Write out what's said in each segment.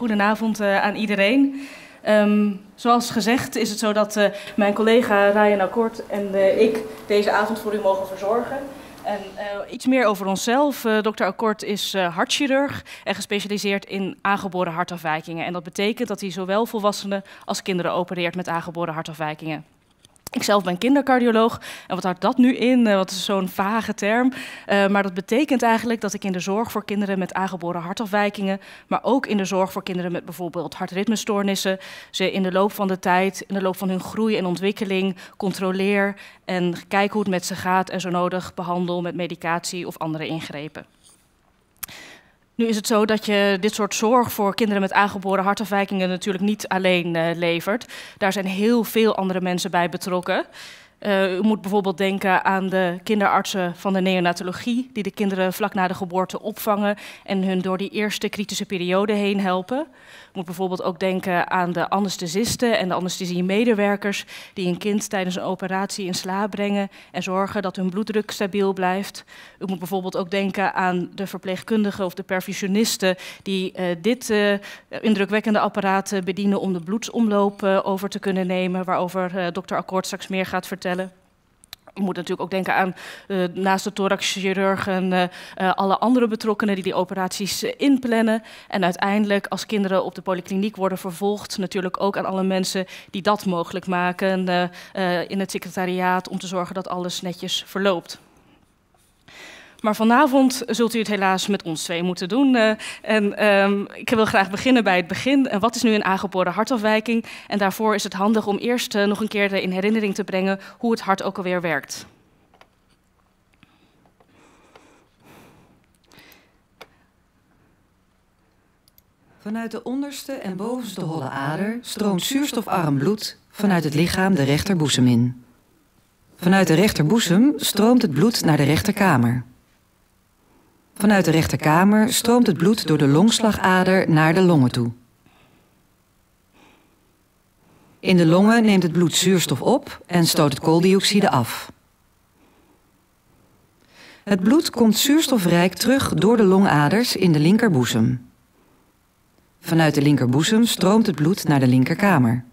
Goedenavond eh, aan iedereen. Ehm, zoals gezegd is het zo dat eh, mijn collega Ryan Akkoord en eh, ik deze avond voor u mogen verzorgen. En iets meer over onszelf. Uh, Dr. Akkoord is hartchirurg en gespecialiseerd in aangeboren hartafwijkingen. En dat betekent dat hij zowel volwassenen als kinderen opereert met aangeboren hartafwijkingen. Ik zelf ben kindercardioloog. En wat houdt dat nu in? Eh, wat is zo'n vage term? Eh, maar dat betekent eigenlijk dat ik in de zorg voor kinderen met aangeboren hartafwijkingen, maar ook in de zorg voor kinderen met bijvoorbeeld hartritmestoornissen, ze in de loop van de tijd, in de loop van hun groei en ontwikkeling controleer en kijk hoe het met ze gaat en zo nodig behandel met medicatie of andere ingrepen. Nu is het zo dat je dit soort zorg voor kinderen met aangeboren hartafwijkingen natuurlijk niet alleen eh, levert. Daar zijn heel veel andere mensen bij betrokken. Eh, u moet bijvoorbeeld denken aan de kinderartsen van de neonatologie, die de kinderen vlak na de geboorte opvangen en hun door die eerste kritische periode heen helpen. U moet bijvoorbeeld ook denken aan de anesthesisten en de anesthesiemedewerkers, die een kind tijdens een operatie in slaap brengen en zorgen dat hun bloeddruk stabiel blijft. U moet bijvoorbeeld ook denken aan de verpleegkundigen of de perfusionisten, die eh, dit eh, indrukwekkende apparaat bedienen om de bloedsomloop over te kunnen nemen, waarover dokter Akkoord straks meer gaat vertellen stellen. Je moet natuurlijk ook denken aan eh, naast de thoraxchirurgen en eh, eh, alle andere betrokkenen die die operaties inplannen. En uiteindelijk als kinderen op de polykliniek worden vervolgd, natuurlijk ook aan alle mensen die dat mogelijk maken in het secretariaat om te zorgen dat alles netjes verloopt. Maar vanavond zult u het helaas met ons twee moeten doen. Eh, en ehm, ik wil graag beginnen bij het begin. En wat is nu een aangeboren hartafwijking? En daarvoor is het handig om eerst eh, nog een keer in herinnering te brengen hoe het hart ook alweer werkt. Vanuit de onderste en bovenste holle ader stroomt zuurstofarm bloed vanuit het lichaam de rechterboezem in. Vanuit de rechterboezem stroomt het bloed naar de rechterkamer. Vanuit de rechterkamer stroomt het bloed door de longslagader naar de longen toe. In de longen neemt het bloed zuurstof op en stoot het kooldioxide af. Het bloed komt zuurstofrijk terug door de longaders in de linkerboezem. Vanuit de linkerboezem stroomt het bloed naar de linkerkamer.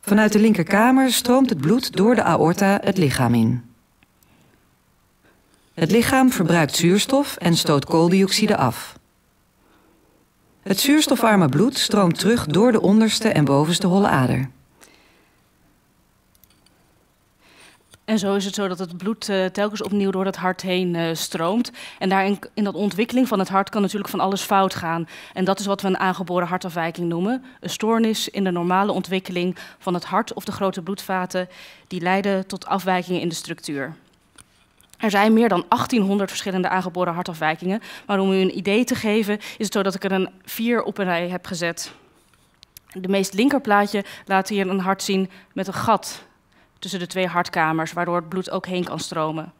Vanuit de linkerkamer stroomt het bloed door de aorta het lichaam in. Het lichaam verbruikt zuurstof en stoot kooldioxide af. Het zuurstofarme bloed stroomt terug door de onderste en bovenste holle ader. En zo is het zo dat het bloed eh, telkens opnieuw door het hart heen eh, stroomt. En daarin in dat ontwikkeling van het hart kan natuurlijk van alles fout gaan. En dat is wat we een aangeboren hartafwijking noemen. Een stoornis in de normale ontwikkeling van het hart of de grote bloedvaten die leiden tot afwijkingen in de structuur. Er zijn meer dan 1800 verschillende aangeboren hartafwijkingen. Maar om u een idee te geven, is het zo dat ik er een vier op een rij heb gezet. De meest linker plaatje laat hier een hart zien met een gat tussen de twee hartkamers, waardoor het bloed ook heen kan stromen.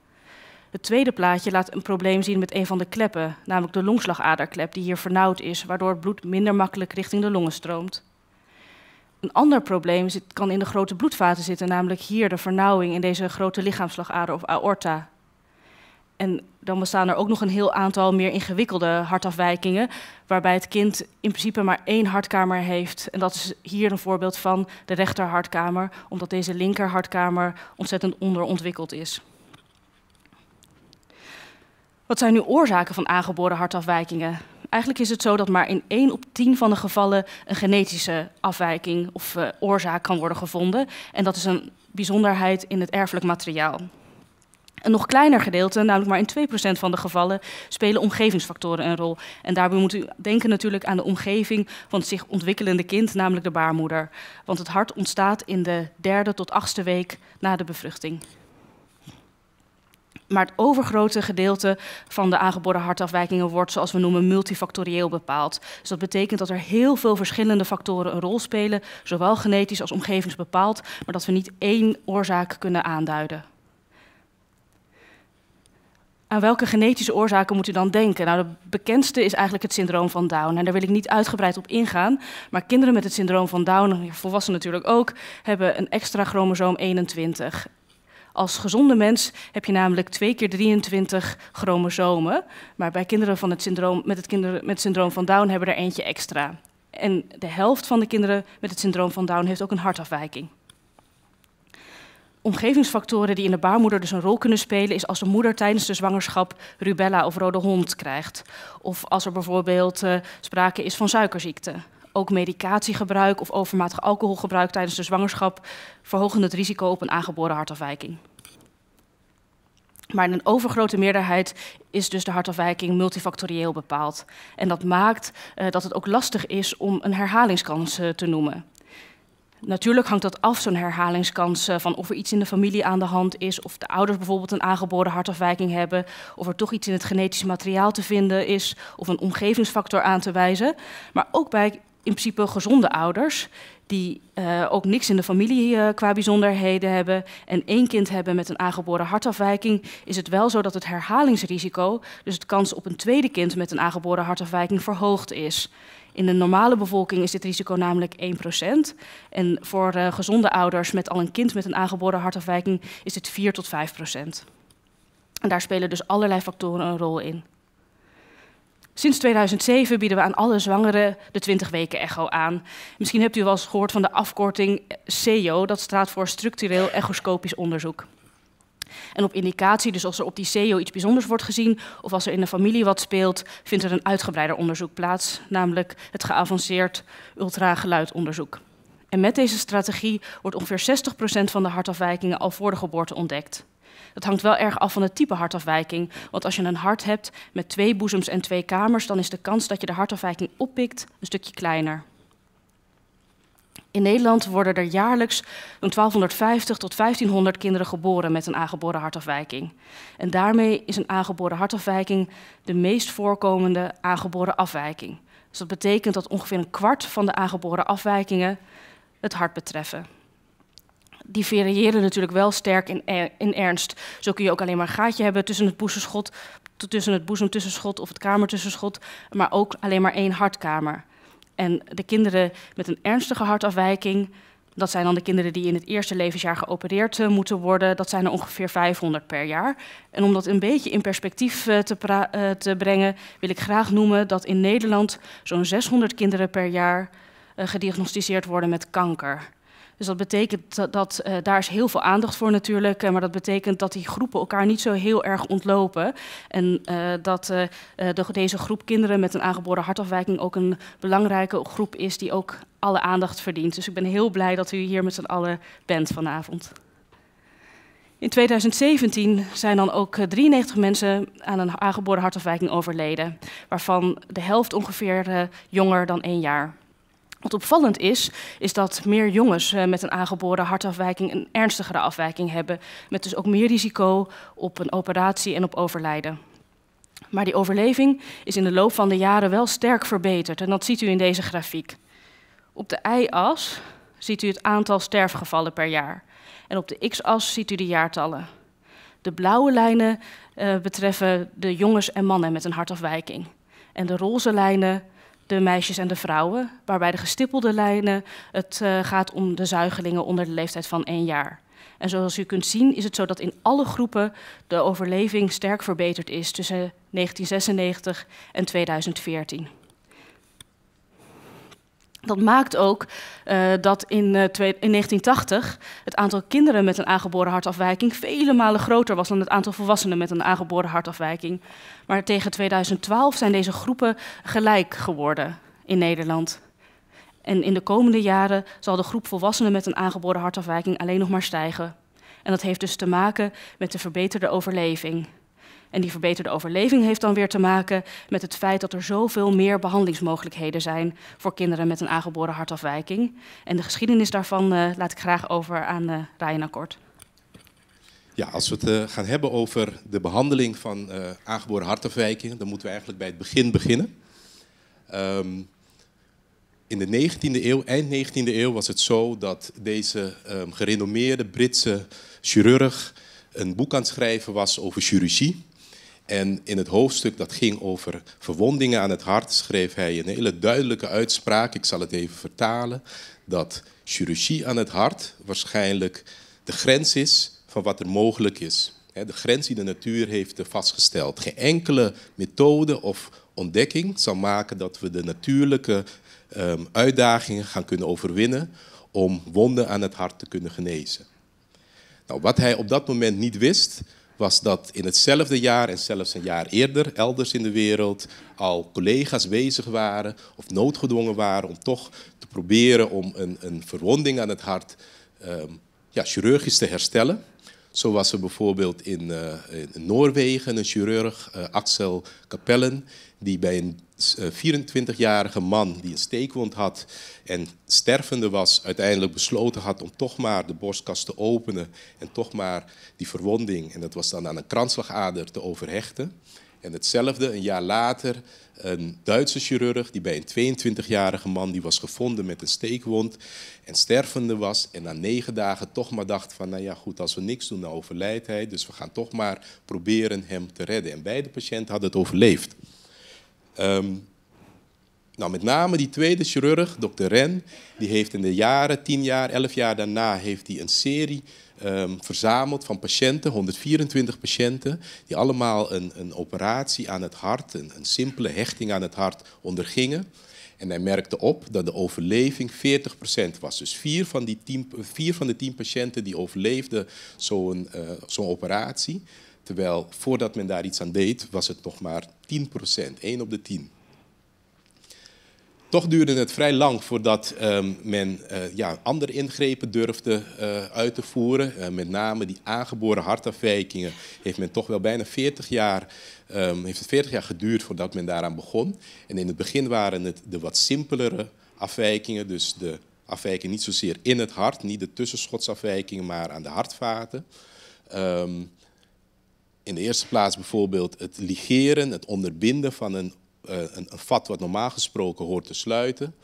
Het tweede plaatje laat een probleem zien met een van de kleppen, namelijk de longslagaderklep, die hier vernauwd is, waardoor het bloed minder makkelijk richting de longen stroomt. Een ander probleem kan in de grote bloedvaten zitten, namelijk hier de vernauwing in deze grote lichaamslagader of aorta. En dan bestaan er ook nog een heel aantal meer ingewikkelde hartafwijkingen, waarbij het kind in principe maar één hartkamer heeft. En dat is hier een voorbeeld van de rechterhartkamer, omdat deze linkerhartkamer ontzettend onderontwikkeld is. Wat zijn nu oorzaken van aangeboren hartafwijkingen? Eigenlijk is het zo dat maar in 1 op 10 van de gevallen een genetische afwijking of eh, oorzaak kan worden gevonden. En dat is een bijzonderheid in het erfelijk materiaal. Een nog kleiner gedeelte, namelijk maar in 2% van de gevallen, spelen omgevingsfactoren een rol. En daarbij moet u denken natuurlijk aan de omgeving van het zich ontwikkelende kind, namelijk de baarmoeder. Want het hart ontstaat in de derde tot achtste week na de bevruchting. Maar het overgrote gedeelte van de aangeboren hartafwijkingen wordt, zoals we noemen, multifactorieel bepaald. Dus dat betekent dat er heel veel verschillende factoren een rol spelen, zowel genetisch als omgevingsbepaald, maar dat we niet één oorzaak kunnen aanduiden aan welke genetische oorzaken moet u dan denken? Nou, de bekendste is eigenlijk het syndroom van Down. En daar wil ik niet uitgebreid op ingaan. Maar kinderen met het syndroom van Down, volwassenen natuurlijk ook, hebben een extra chromosoom 21. Als gezonde mens heb je namelijk 2 keer 23 chromosomen. Maar bij kinderen van het syndroom, met, het kinderen, met het syndroom van Down hebben er eentje extra. En de helft van de kinderen met het syndroom van Down heeft ook een hartafwijking omgevingsfactoren die in de baarmoeder dus een rol kunnen spelen, is als de moeder tijdens de zwangerschap rubella of rode hond krijgt. Of als er bijvoorbeeld eh, sprake is van suikerziekte. Ook medicatiegebruik of overmatig alcoholgebruik tijdens de zwangerschap verhogen het risico op een aangeboren hartafwijking. Maar in een overgrote meerderheid is dus de hartafwijking multifactorieel bepaald. En dat maakt eh, dat het ook lastig is om een herhalingskans eh, te noemen. Natuurlijk hangt dat af, zo'n herhalingskans, eh, van of er iets in de familie aan de hand is, of de ouders bijvoorbeeld een aangeboren hartafwijking hebben, of er toch iets in het genetisch materiaal te vinden is, of een omgevingsfactor aan te wijzen. Maar ook bij in principe gezonde ouders, die eh, ook niks in de familie eh, qua bijzonderheden hebben en één kind hebben met een aangeboren hartafwijking, is het wel zo dat het herhalingsrisico, dus de kans op een tweede kind met een aangeboren hartafwijking, verhoogd is. In de normale bevolking is dit risico namelijk 1%. En voor eh, gezonde ouders met al een kind met een aangeboren hartafwijking is dit 4 tot 5%. En daar spelen dus allerlei factoren een rol in. Sinds 2007 bieden we aan alle zwangeren de 20 weken echo aan. Misschien hebt u wel eens gehoord van de afkorting eh, CEO, dat staat voor structureel echoscopisch onderzoek. En op indicatie, dus als er op die CEO iets bijzonders wordt gezien of als er in de familie wat speelt, vindt er een uitgebreider onderzoek plaats, namelijk het geavanceerd ultrageluidonderzoek. En met deze strategie wordt ongeveer 60% van de hartafwijkingen al voor de geboorte ontdekt. Dat hangt wel erg af van het type hartafwijking. Want als je een hart hebt met twee boezems en twee kamers, dan is de kans dat je de hartafwijking oppikt een stukje kleiner. In Nederland worden er jaarlijks een 1250 tot 1500 kinderen geboren met een aangeboren hartafwijking. En daarmee is een aangeboren hartafwijking de meest voorkomende aangeboren afwijking. Dus dat betekent dat ongeveer een kwart van de aangeboren afwijkingen het hart betreffen. Die variëren natuurlijk wel sterk in, in ernst. Zo kun je ook alleen maar een gaatje hebben tussen het boezemschot, tussen het boezemtussenschot of het kamertussenschot, maar ook alleen maar één hartkamer. En de kinderen met een ernstige hartafwijking, dat zijn dan de kinderen die in het eerste levensjaar geopereerd eh, moeten worden. Dat zijn er ongeveer 500 per jaar. En om dat een beetje in perspectief eh, te, eh, te brengen, wil ik graag noemen dat in Nederland zo'n 600 kinderen per jaar gediagnosticeerd worden met kanker. Dus dat betekent dat, eh, daar is heel veel aandacht voor natuurlijk, eh, maar dat betekent dat die groepen elkaar niet zo heel erg ontlopen. En eh, dat deze groep kinderen met een aangeboren hartafwijking ook een belangrijke groep is die ook alle aandacht verdient. Dus ik ben heel blij dat u hier met z'n allen bent vanavond. In 2017 zijn dan ook 93 mensen aan een aangeboren hartafwijking overleden, waarvan de helft ongeveer jonger dan één jaar. Wat opvallend is, is dat meer jongens eh, met een aangeboren hartafwijking een ernstigere afwijking hebben, met dus ook meer risico op een operatie en op overlijden. Maar die overleving is in de loop van de jaren wel sterk verbeterd en dat ziet u in deze grafiek. Op de y-as ziet u het aantal sterfgevallen per jaar en op de x-as ziet u de jaartallen. De blauwe lijnen eh, betreffen de jongens en mannen met een hartafwijking en de roze lijnen de meisjes en de vrouwen, waarbij de gestippelde lijnen het eh, gaat om de zuigelingen onder de leeftijd van één jaar. En zoals u kunt zien is het zo dat in alle groepen de overleving sterk verbeterd is tussen 1996 en 2014. Dat maakt ook uh, dat in, uh, in 1980 het aantal kinderen met een aangeboren hartafwijking vele malen groter was dan het aantal volwassenen met een aangeboren hartafwijking. Maar tegen 2012 zijn deze groepen gelijk geworden in Nederland. En in de komende jaren zal de groep volwassenen met een aangeboren hartafwijking alleen nog maar stijgen. En dat heeft dus te maken met de verbeterde overleving. En die verbeterde overleving heeft dan weer te maken met het feit dat er zoveel meer behandelingsmogelijkheden zijn voor kinderen met een aangeboren hartafwijking. En de geschiedenis daarvan eh, laat ik graag over aan uh, Ryan Akkoord. Ja, als we het eh, gaan hebben over de behandeling van aangeboren hartafwijkingen, dan moeten we eigenlijk bij het begin beginnen. Ehm, in de 19e eeuw, eind 19e eeuw, was het zo dat deze ehm, gerenommeerde Britse chirurg een boek aan het schrijven was over chirurgie. En in het hoofdstuk dat ging over verwondingen aan het hart schreef hij een hele duidelijke uitspraak, ik zal het even vertalen, dat chirurgie aan het hart waarschijnlijk de grens is van wat er mogelijk is. De grens die de natuur heeft vastgesteld. Geen enkele methode of ontdekking zal maken dat we de natuurlijke ehm, uitdagingen gaan kunnen overwinnen om wonden aan het hart te kunnen genezen. Nou, wat hij op dat moment niet wist, was dat in hetzelfde jaar en zelfs een jaar eerder elders in de wereld al collega's bezig waren of noodgedwongen waren om toch te proberen om een, een verwonding aan het hart ehm, ja, chirurgisch te herstellen. Zo was er bijvoorbeeld in, eh, in Noorwegen een chirurg, eh, Axel Kapellen, die bij een 24-jarige eh, man die een steekwond had en stervende was, uiteindelijk besloten had om toch maar de borstkast te openen en toch maar die verwonding, en dat was dan aan een kransslagader, te overhechten. En hetzelfde een jaar later, een Duitse chirurg die bij een 22-jarige man die was gevonden met een steekwond en stervende was. En na negen dagen toch maar dacht van, nou ja goed, als we niks doen, dan overlijdt hij. Dus we gaan toch maar proberen hem te redden. En beide patiënten hadden het overleefd. Ehm, nou, met name die tweede chirurg, dokter Ren, die heeft in de jaren, tien jaar, elf jaar daarna, heeft hij een serie ehm, verzameld van patiënten, 124 patiënten, die allemaal een, een operatie aan het hart, een, simpele hechting aan het hart ondergingen. En hij merkte op dat de overleving 40% was. Dus vier van, die vier van de tien patiënten die overleefden zo'n uh, operatie. Terwijl voordat men daar iets aan deed, was het nog maar 10 procent, 1 op de 10. Toch duurde het vrij lang voordat ehm, men eh, ja, andere ingrepen durfde eh, uit te voeren. Eh, met name die aangeboren hartafwijkingen heeft men toch wel bijna 40 jaar, ehm, heeft het 40 jaar geduurd voordat men daaraan begon. En in het begin waren het de wat simpelere afwijkingen, dus de afwijkingen niet zozeer in het hart, niet de tussenschotsafwijkingen, maar aan de hartvaten. Ehm, in de eerste plaats bijvoorbeeld het ligeren, het onderbinden van een, uh, een, een, vat wat normaal gesproken hoort te sluiten.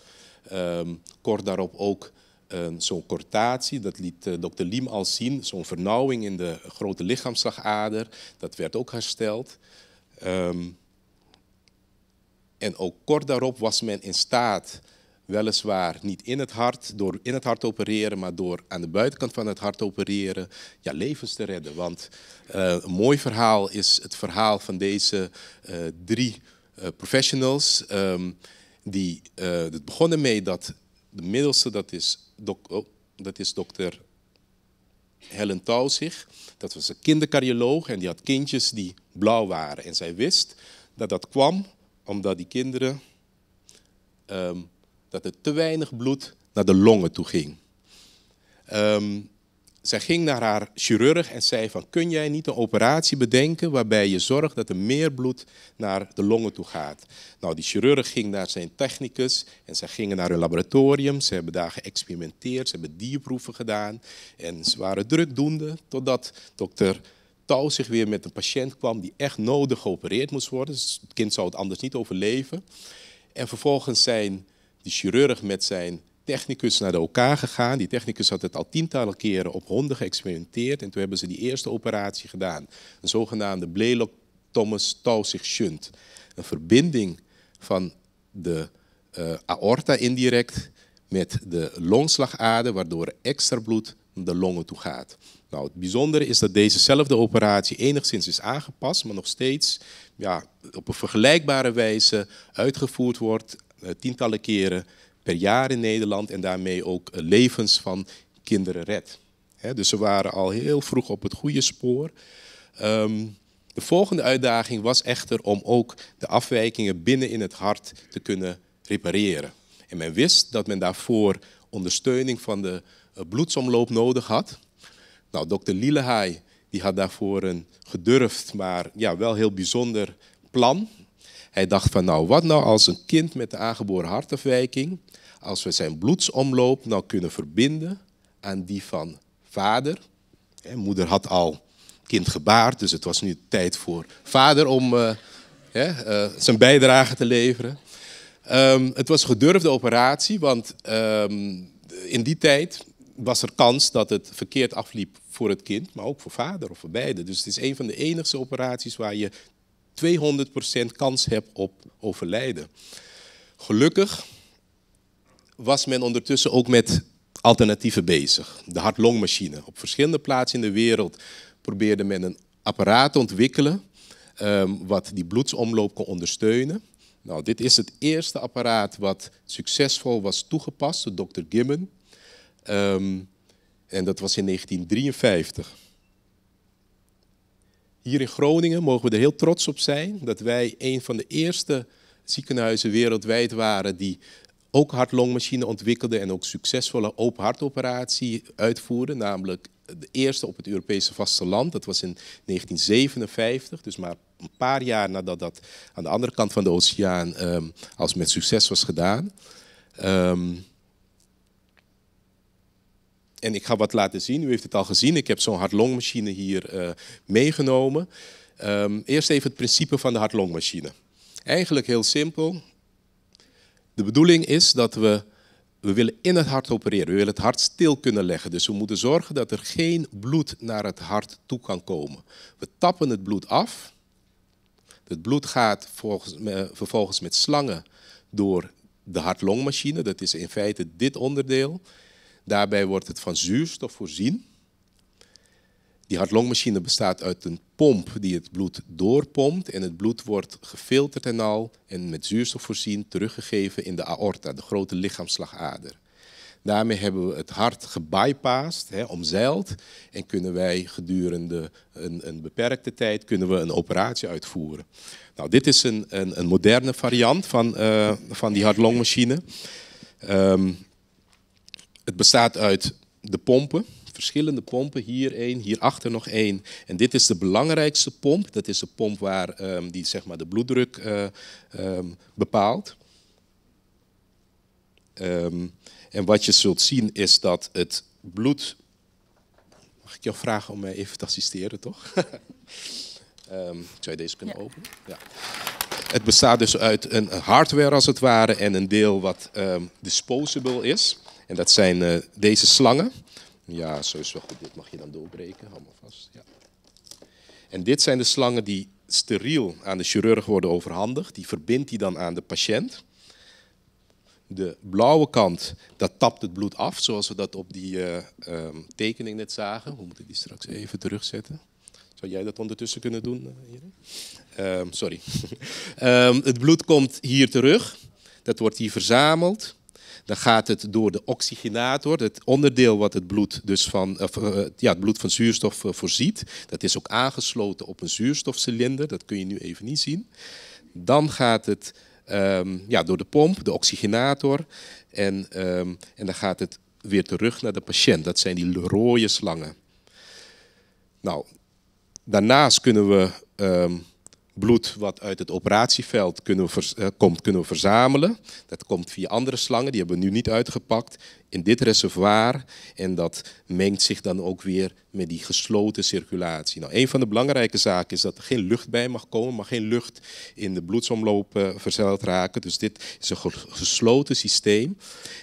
Ehm, kort daarop ook eh, zo'n cortatie, dat liet uh, dokter Liem al zien, zo'n vernauwing in de grote lichaamslagader, dat werd ook hersteld. Ehm, en ook kort daarop was men in staat weliswaar niet in het hart, door in het hart opereren, maar door aan de buitenkant van het hart opereren, ja, levens te redden. Want eh, een mooi verhaal is het verhaal van deze eh, drie eh, professionals. Um, die, het begonnen mee dat de middelste, dat is, oh, dat is dokter Helen Tauzig. Dat was een kindercardioloog en die had kindjes die blauw waren. En zij wist dat dat kwam omdat die kinderen ehm, dat er te weinig bloed naar de longen toe ging. Ehm, zij ging naar haar chirurg en zei van, kun jij niet een operatie bedenken waarbij je zorgt dat er meer bloed naar de longen toe gaat? Nou, die chirurg ging naar zijn technicus en zij gingen naar hun laboratorium. Ze hebben daar geëxperimenteerd, ze hebben dierproeven gedaan en ze waren drukdoende totdat dokter Touw zich weer met een patiënt kwam die echt nodig geopereerd moest worden. Dus het kind zou het anders niet overleven. En vervolgens zijn die chirurg met zijn technicus naar de elkaar gegaan. Die technicus had het al tientallen keren op honden geëxperimenteerd. En toen hebben ze die eerste operatie gedaan. Een zogenaamde Blelock thomas tausig shunt Een verbinding van de eh, aorta indirect met de longslagader, waardoor extra bloed naar de longen toe gaat. Nou, het bijzondere is dat dezezelfde operatie enigszins is aangepast, maar nog steeds ja, op een vergelijkbare wijze uitgevoerd wordt eh, tientallen keren per jaar in Nederland en daarmee ook eh, levens van kinderen redt. dus ze waren al heel vroeg op het goede spoor. Ehm, de volgende uitdaging was echter om ook de afwijkingen binnen in het hart te kunnen repareren. En men wist dat men daarvoor ondersteuning van de eh, bloedsomloop nodig had. Nou, dokter Lielehaai die had daarvoor een gedurfd, maar ja, wel heel bijzonder plan. Hij dacht van nou, wat nou als een kind met de aangeboren hartafwijking, als we zijn bloedsomloop nou kunnen verbinden aan die van vader. moeder had al kind gebaard, dus het was nu tijd voor vader om eh, hè, eh, zijn bijdrage te leveren. Ehm, het was een gedurfde operatie, want ehm, in die tijd was er kans dat het verkeerd afliep voor het kind, maar ook voor vader of voor beide. Dus het is een van de enigste operaties waar je 200% kans heb op overlijden. Gelukkig was men ondertussen ook met alternatieven bezig. De hartlongmachine. Op verschillende plaatsen in de wereld probeerde men een apparaat te ontwikkelen ehm, wat die bloedsomloop kon ondersteunen. Nou, dit is het eerste apparaat wat succesvol was toegepast door Dr. Gibbon. Ehm, en dat was in 1953. Hier in Groningen mogen we er heel trots op zijn dat wij een van de eerste ziekenhuizen wereldwijd waren die ook hartlongmachine ontwikkelden en ook succesvolle open hartoperatie uitvoerde, namelijk de eerste op het Europese vasteland. Dat was in 1957, dus maar een paar jaar nadat dat aan de andere kant van de oceaan ehm, als met succes was gedaan. Ehm, en ik ga wat laten zien. U heeft het al gezien. Ik heb zo'n hartlongmachine hier eh, meegenomen. Ehm, eerst even het principe van de hartlongmachine. Eigenlijk heel simpel. De bedoeling is dat we, we willen in het hart opereren. We willen het hart stil kunnen leggen. Dus we moeten zorgen dat er geen bloed naar het hart toe kan komen. We tappen het bloed af. Het bloed gaat eh, vervolgens met slangen door de hartlongmachine. Dat is in feite dit onderdeel. Daarbij wordt het van zuurstof voorzien. Die hartlongmachine bestaat uit een pomp die het bloed doorpompt en het bloed wordt gefilterd en al en met zuurstof voorzien teruggegeven in de aorta, de grote lichaamslagader. Daarmee hebben we het hart gebypast hè, omzeild. En kunnen wij gedurende een, een, beperkte tijd kunnen we een operatie uitvoeren. Nou, dit is een, een, een moderne variant van, eh, van die hartlongmachine. Ehm, het bestaat uit de pompen, verschillende pompen. Hier één, hierachter nog één. En dit is de belangrijkste pomp. Dat is de pomp waar, ehm, die zeg maar, de bloeddruk eh, ehm, bepaalt. Ehm, en wat je zult zien is dat het bloed. Mag ik jou vragen om mij even te assisteren, toch? zou je deze kunnen ja. openen? Het bestaat dus uit een hardware als het ware en een deel wat disposable is. En dat zijn eh, deze slangen. Ja, zo is wel goed. Dit mag je dan doorbreken. Hou maar vast. Ja. En dit zijn de slangen die steriel aan de chirurg worden overhandigd. Die verbindt hij dan aan de patiënt. De blauwe kant, dat tapt het bloed af, zoals we dat op die eh, ehm, tekening net zagen. We moeten die straks even terugzetten. Zou jij dat ondertussen kunnen doen, uh, sorry. Ehm, het bloed komt hier terug. Dat wordt hier verzameld. Dan gaat het door de oxygenator, het onderdeel wat het bloed, dus van, eh, ja, het bloed van zuurstof eh, voorziet. Dat is ook aangesloten op een zuurstofcilinder, dat kun je nu even niet zien. Dan gaat het ehm, ja, door de pomp, de oxygenator. En, ehm, en dan gaat het weer terug naar de patiënt. Dat zijn die rode slangen. Nou, daarnaast kunnen we ehm, bloed wat uit het operatieveld kunnen we, eh, komt, kunnen we verzamelen. Dat komt via andere slangen, die hebben we nu niet uitgepakt in dit reservoir. En dat mengt zich dan ook weer met die gesloten circulatie. Nou, een van de belangrijke zaken is dat er geen lucht bij mag komen, maar geen lucht in de bloedsomloop uh, raken. Dus dit is een gesloten systeem.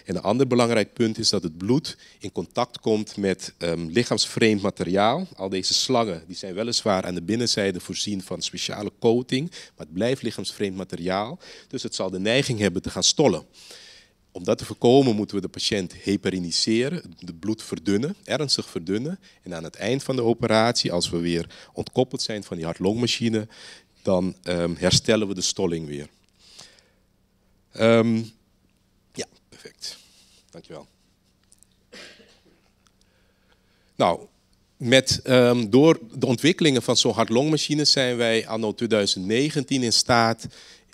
En een ander belangrijk punt is dat het bloed in contact komt met ehm, lichaamsvreemd materiaal. Al deze slangen die zijn weliswaar aan de binnenzijde voorzien van speciale coating, maar het blijft lichaamsvreemd materiaal. Dus het zal de neiging hebben te gaan stollen. Om dat te voorkomen moeten we de patiënt hepariniseren, het bloed verdunnen, ernstig verdunnen. En aan het eind van de operatie, als we weer ontkoppeld zijn van die hartlongmachine, dan ehm, herstellen we de stolling weer. Ehm, ja, perfect. Dankjewel. Nou, met, um, door de ontwikkelingen van zo'n hartlongmachine zijn wij anno 2019 in staat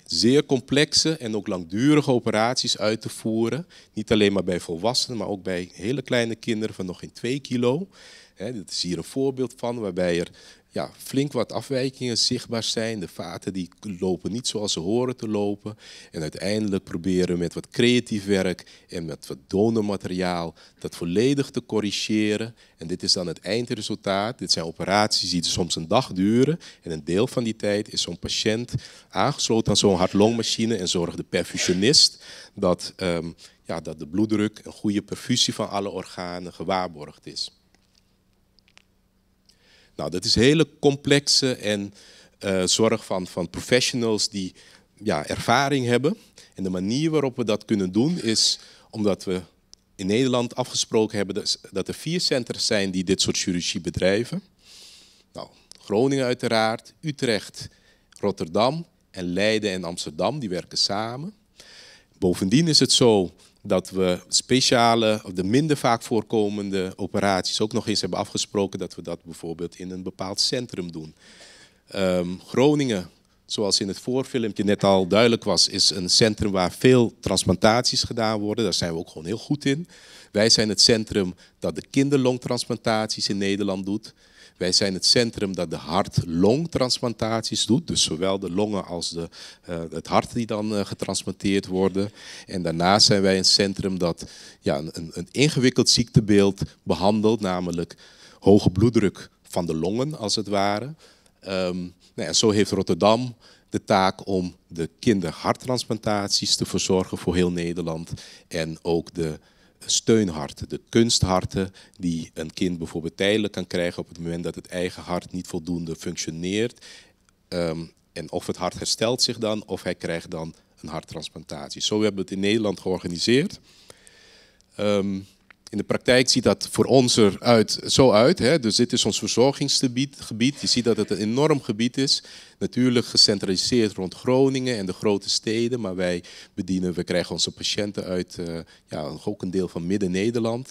zeer complexe en ook langdurige operaties uit te voeren. Niet alleen maar bij volwassenen, maar ook bij hele kleine kinderen van nog geen 2 kilo. He, dit is hier een voorbeeld van, waarbij er ja, flink wat afwijkingen zichtbaar zijn. De vaten die lopen niet zoals ze horen te lopen. En uiteindelijk proberen we met wat creatief werk en met wat donormateriaal dat volledig te corrigeren. En dit is dan het eindresultaat. Dit zijn operaties die soms een dag duren. En een deel van die tijd is zo'n patiënt aangesloten aan zo'n hartlongmachine en zorgt de perfusionist dat, ehm, ja, dat de bloeddruk, een goede perfusie van alle organen gewaarborgd is. Nou, dat is hele complexe en eh, zorg van, van professionals die ja, ervaring hebben. En de manier waarop we dat kunnen doen is omdat we in Nederland afgesproken hebben dat er vier centers zijn die dit soort chirurgie bedrijven. Nou, Groningen uiteraard, Utrecht, Rotterdam en Leiden en Amsterdam, die werken samen. Bovendien is het zo dat we speciale, of de minder vaak voorkomende operaties ook nog eens hebben afgesproken dat we dat bijvoorbeeld in een bepaald centrum doen. Ehm, Groningen, zoals in het voorfilmpje net al duidelijk was, is een centrum waar veel transplantaties gedaan worden. Daar zijn we ook gewoon heel goed in. Wij zijn het centrum dat de kinderlongtransplantaties in Nederland doet. Wij zijn het centrum dat de hart-longtransplantaties doet. Dus zowel de longen als de, eh, het hart die dan eh, getransplanteerd worden. En daarnaast zijn wij een centrum dat ja, een, een ingewikkeld ziektebeeld behandelt, namelijk hoge bloeddruk van de longen als het ware. Ehm, nou en nou zo heeft Rotterdam de taak om de kinderharttransplantaties te verzorgen voor heel Nederland en ook de steunharten, de kunstharten die een kind bijvoorbeeld tijdelijk kan krijgen op het moment dat het eigen hart niet voldoende functioneert. Ehm, en of het hart herstelt zich dan, of hij krijgt dan een harttransplantatie. Zo hebben we het in Nederland georganiseerd. Ehm, in de praktijk ziet dat voor ons er uit, zo uit. Hè? Dus dit is ons verzorgingsgebied. Je ziet dat het een enorm gebied is. Natuurlijk gecentraliseerd rond Groningen en de grote steden. Maar wij bedienen, we krijgen onze patiënten uit eh, ja, ook een deel van Midden-Nederland.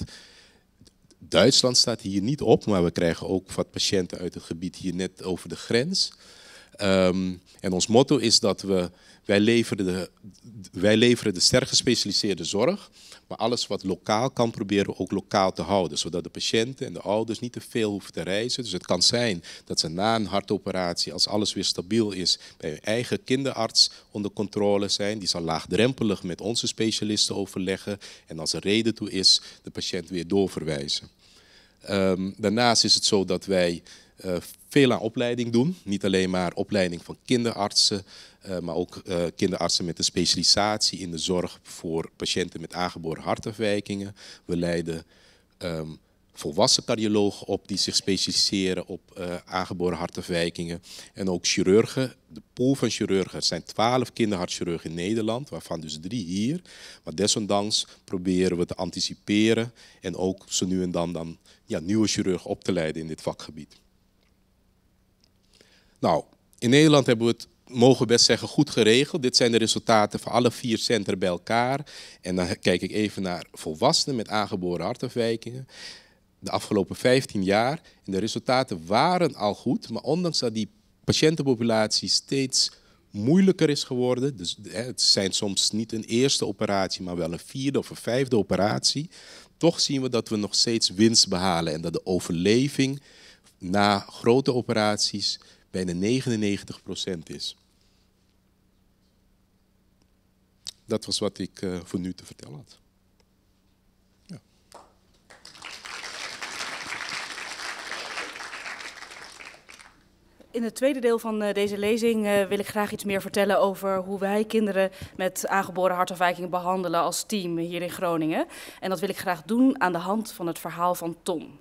Duitsland staat hier niet op, maar we krijgen ook wat patiënten uit het gebied hier net over de grens. Ehm, en ons motto is dat we, wij, leveren de, wij leveren de sterk gespecialiseerde zorg, maar alles wat lokaal kan proberen we ook lokaal te houden, zodat de patiënten en de ouders niet te veel hoeven te reizen. Dus het kan zijn dat ze na een hartoperatie, als alles weer stabiel is, bij hun eigen kinderarts onder controle zijn. Die zal laagdrempelig met onze specialisten overleggen en als er reden toe is, de patiënt weer doorverwijzen. Ehm, daarnaast is het zo dat wij eh, veel aan opleiding doen. Niet alleen maar opleiding van kinderartsen, eh, maar ook eh, kinderartsen met een specialisatie in de zorg voor patiënten met aangeboren hartafwijkingen. We leiden ehm, volwassen cardiologen op die zich specialiseren op aangeboren hartafwijkingen. En ook chirurgen, de pool van chirurgen. zijn twaalf kinderhartchirurgen in Nederland, waarvan dus drie hier. Maar desondanks proberen we te anticiperen en ook zo nu en dan, dan ja, nieuwe chirurgen op te leiden in dit vakgebied. Nou, in Nederland hebben we het, mogen best zeggen, goed geregeld. Dit zijn de resultaten van alle vier centra bij elkaar. En dan kijk ik even naar volwassenen met aangeboren hartafwijkingen. De afgelopen 15 jaar. En de resultaten waren al goed, maar ondanks dat die patiëntenpopulatie steeds moeilijker is geworden. Dus het zijn soms niet een eerste operatie, maar wel een vierde of een vijfde operatie. Toch zien we dat we nog steeds winst behalen en dat de overleving na grote operaties bijna 99% is. Dat was wat ik eh, voor nu te vertellen had. Ja. In het tweede deel van eh, deze lezing eh, wil ik graag iets meer vertellen over hoe wij kinderen met aangeboren hartafwijking behandelen als team hier in Groningen. En dat wil ik graag doen aan de hand van het verhaal van Tom.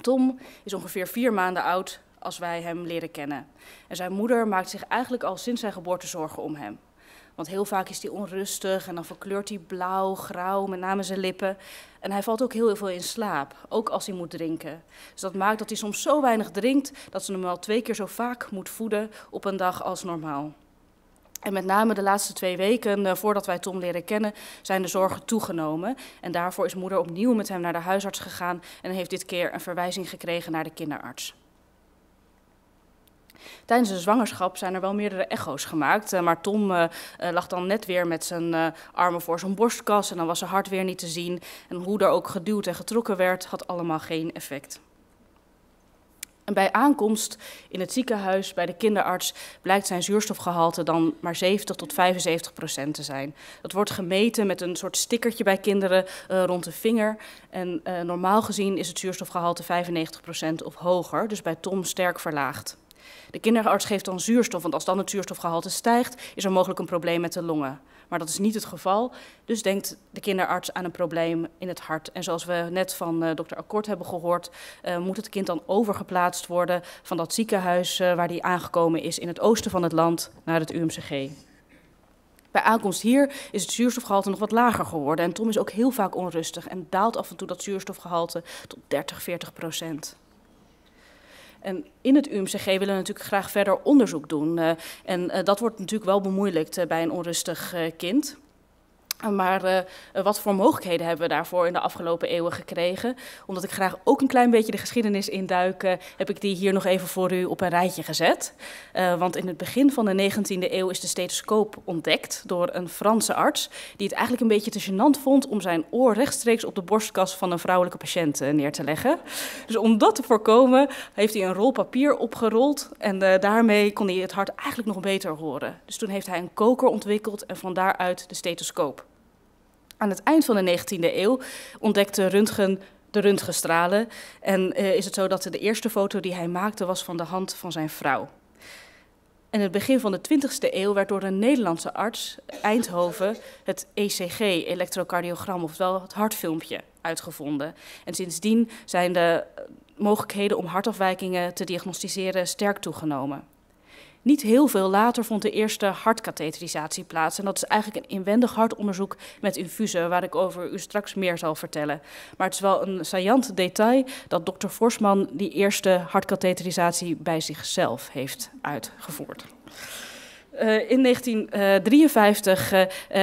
Tom is ongeveer vier maanden oud als wij hem leren kennen. En zijn moeder maakt zich eigenlijk al sinds zijn geboorte zorgen om hem. Want heel vaak is hij onrustig en dan verkleurt hij blauw, grauw, met name zijn lippen. En hij valt ook heel, veel in slaap, ook als hij moet drinken. Dus dat maakt dat hij soms zo weinig drinkt dat ze hem al twee keer zo vaak moet voeden op een dag als normaal. En met name de laatste twee weken eh, voordat wij Tom leren kennen, zijn de zorgen toegenomen. En daarvoor is moeder opnieuw met hem naar de huisarts gegaan en heeft dit keer een verwijzing gekregen naar de kinderarts. Tijdens de zwangerschap zijn er wel meerdere echo's gemaakt. Eh, maar Tom eh, eh, lag dan net weer met zijn armen voor zijn borstkas en dan was zijn hart weer niet te zien. En hoe er ook geduwd en getrokken werd, had allemaal geen effect. En bij aankomst in het ziekenhuis bij de kinderarts blijkt zijn zuurstofgehalte dan maar 70 tot 75 procent te zijn. Dat wordt gemeten met een soort stickertje bij kinderen rond de vinger. En normaal gezien is het zuurstofgehalte 95 procent of hoger, dus bij Tom sterk verlaagd. De kinderarts geeft dan zuurstof, want als dan het zuurstofgehalte stijgt, is er mogelijk een probleem met de longen. Maar dat is niet het geval. Dus denkt de kinderarts aan een probleem in het hart. En zoals we net van eh, dokter Akkort hebben gehoord, eh, moet het kind dan overgeplaatst worden van dat ziekenhuis eh, waar hij aangekomen is in het oosten van het land naar het UMCG. Bij aankomst hier is het zuurstofgehalte nog wat lager geworden. En Tom is ook heel vaak onrustig en daalt af en toe dat zuurstofgehalte tot 30, 40 procent. En in het UMCG willen we natuurlijk graag verder onderzoek doen. Eh, en eh, dat wordt natuurlijk wel bemoeilijkt eh, bij een onrustig kind. Maar eh, wat voor mogelijkheden hebben we daarvoor in de afgelopen eeuwen gekregen? Omdat ik graag ook een klein beetje de geschiedenis induik, heb ik die hier nog even voor u op een rijtje gezet. Eh, want in het begin van de 19e eeuw is de stethoscoop ontdekt door een Franse arts, die het eigenlijk een beetje te gênant vond om zijn oor rechtstreeks op de borstkas van een vrouwelijke patiënt eh, neer te leggen. Dus om dat te voorkomen, heeft hij een rol papier opgerold en daarmee kon hij het hart eigenlijk nog beter horen. Dus toen heeft hij een koker ontwikkeld en van daaruit de stethoscoop. Aan het eind van de 19e eeuw ontdekte Röntgen de röntgenstralen. En eh, is het zo dat de eerste foto die hij maakte was van de hand van zijn vrouw. In het begin van de 20e eeuw werd door een Nederlandse arts, Eindhoven, het ECG, elektrocardiogram, ofwel het hartfilmpje, uitgevonden. En sindsdien zijn de eh, mogelijkheden om hartafwijkingen te diagnosticeren sterk toegenomen. Niet heel veel later vond de eerste hartkatheterisatie plaats. En dat is eigenlijk een inwendig hartonderzoek met infusen, waar ik over u straks meer zal vertellen. Maar het is wel een saillant detail dat dokter Forsman die eerste hartkatheterisatie bij zichzelf heeft uitgevoerd. Eh, in 1953 eh,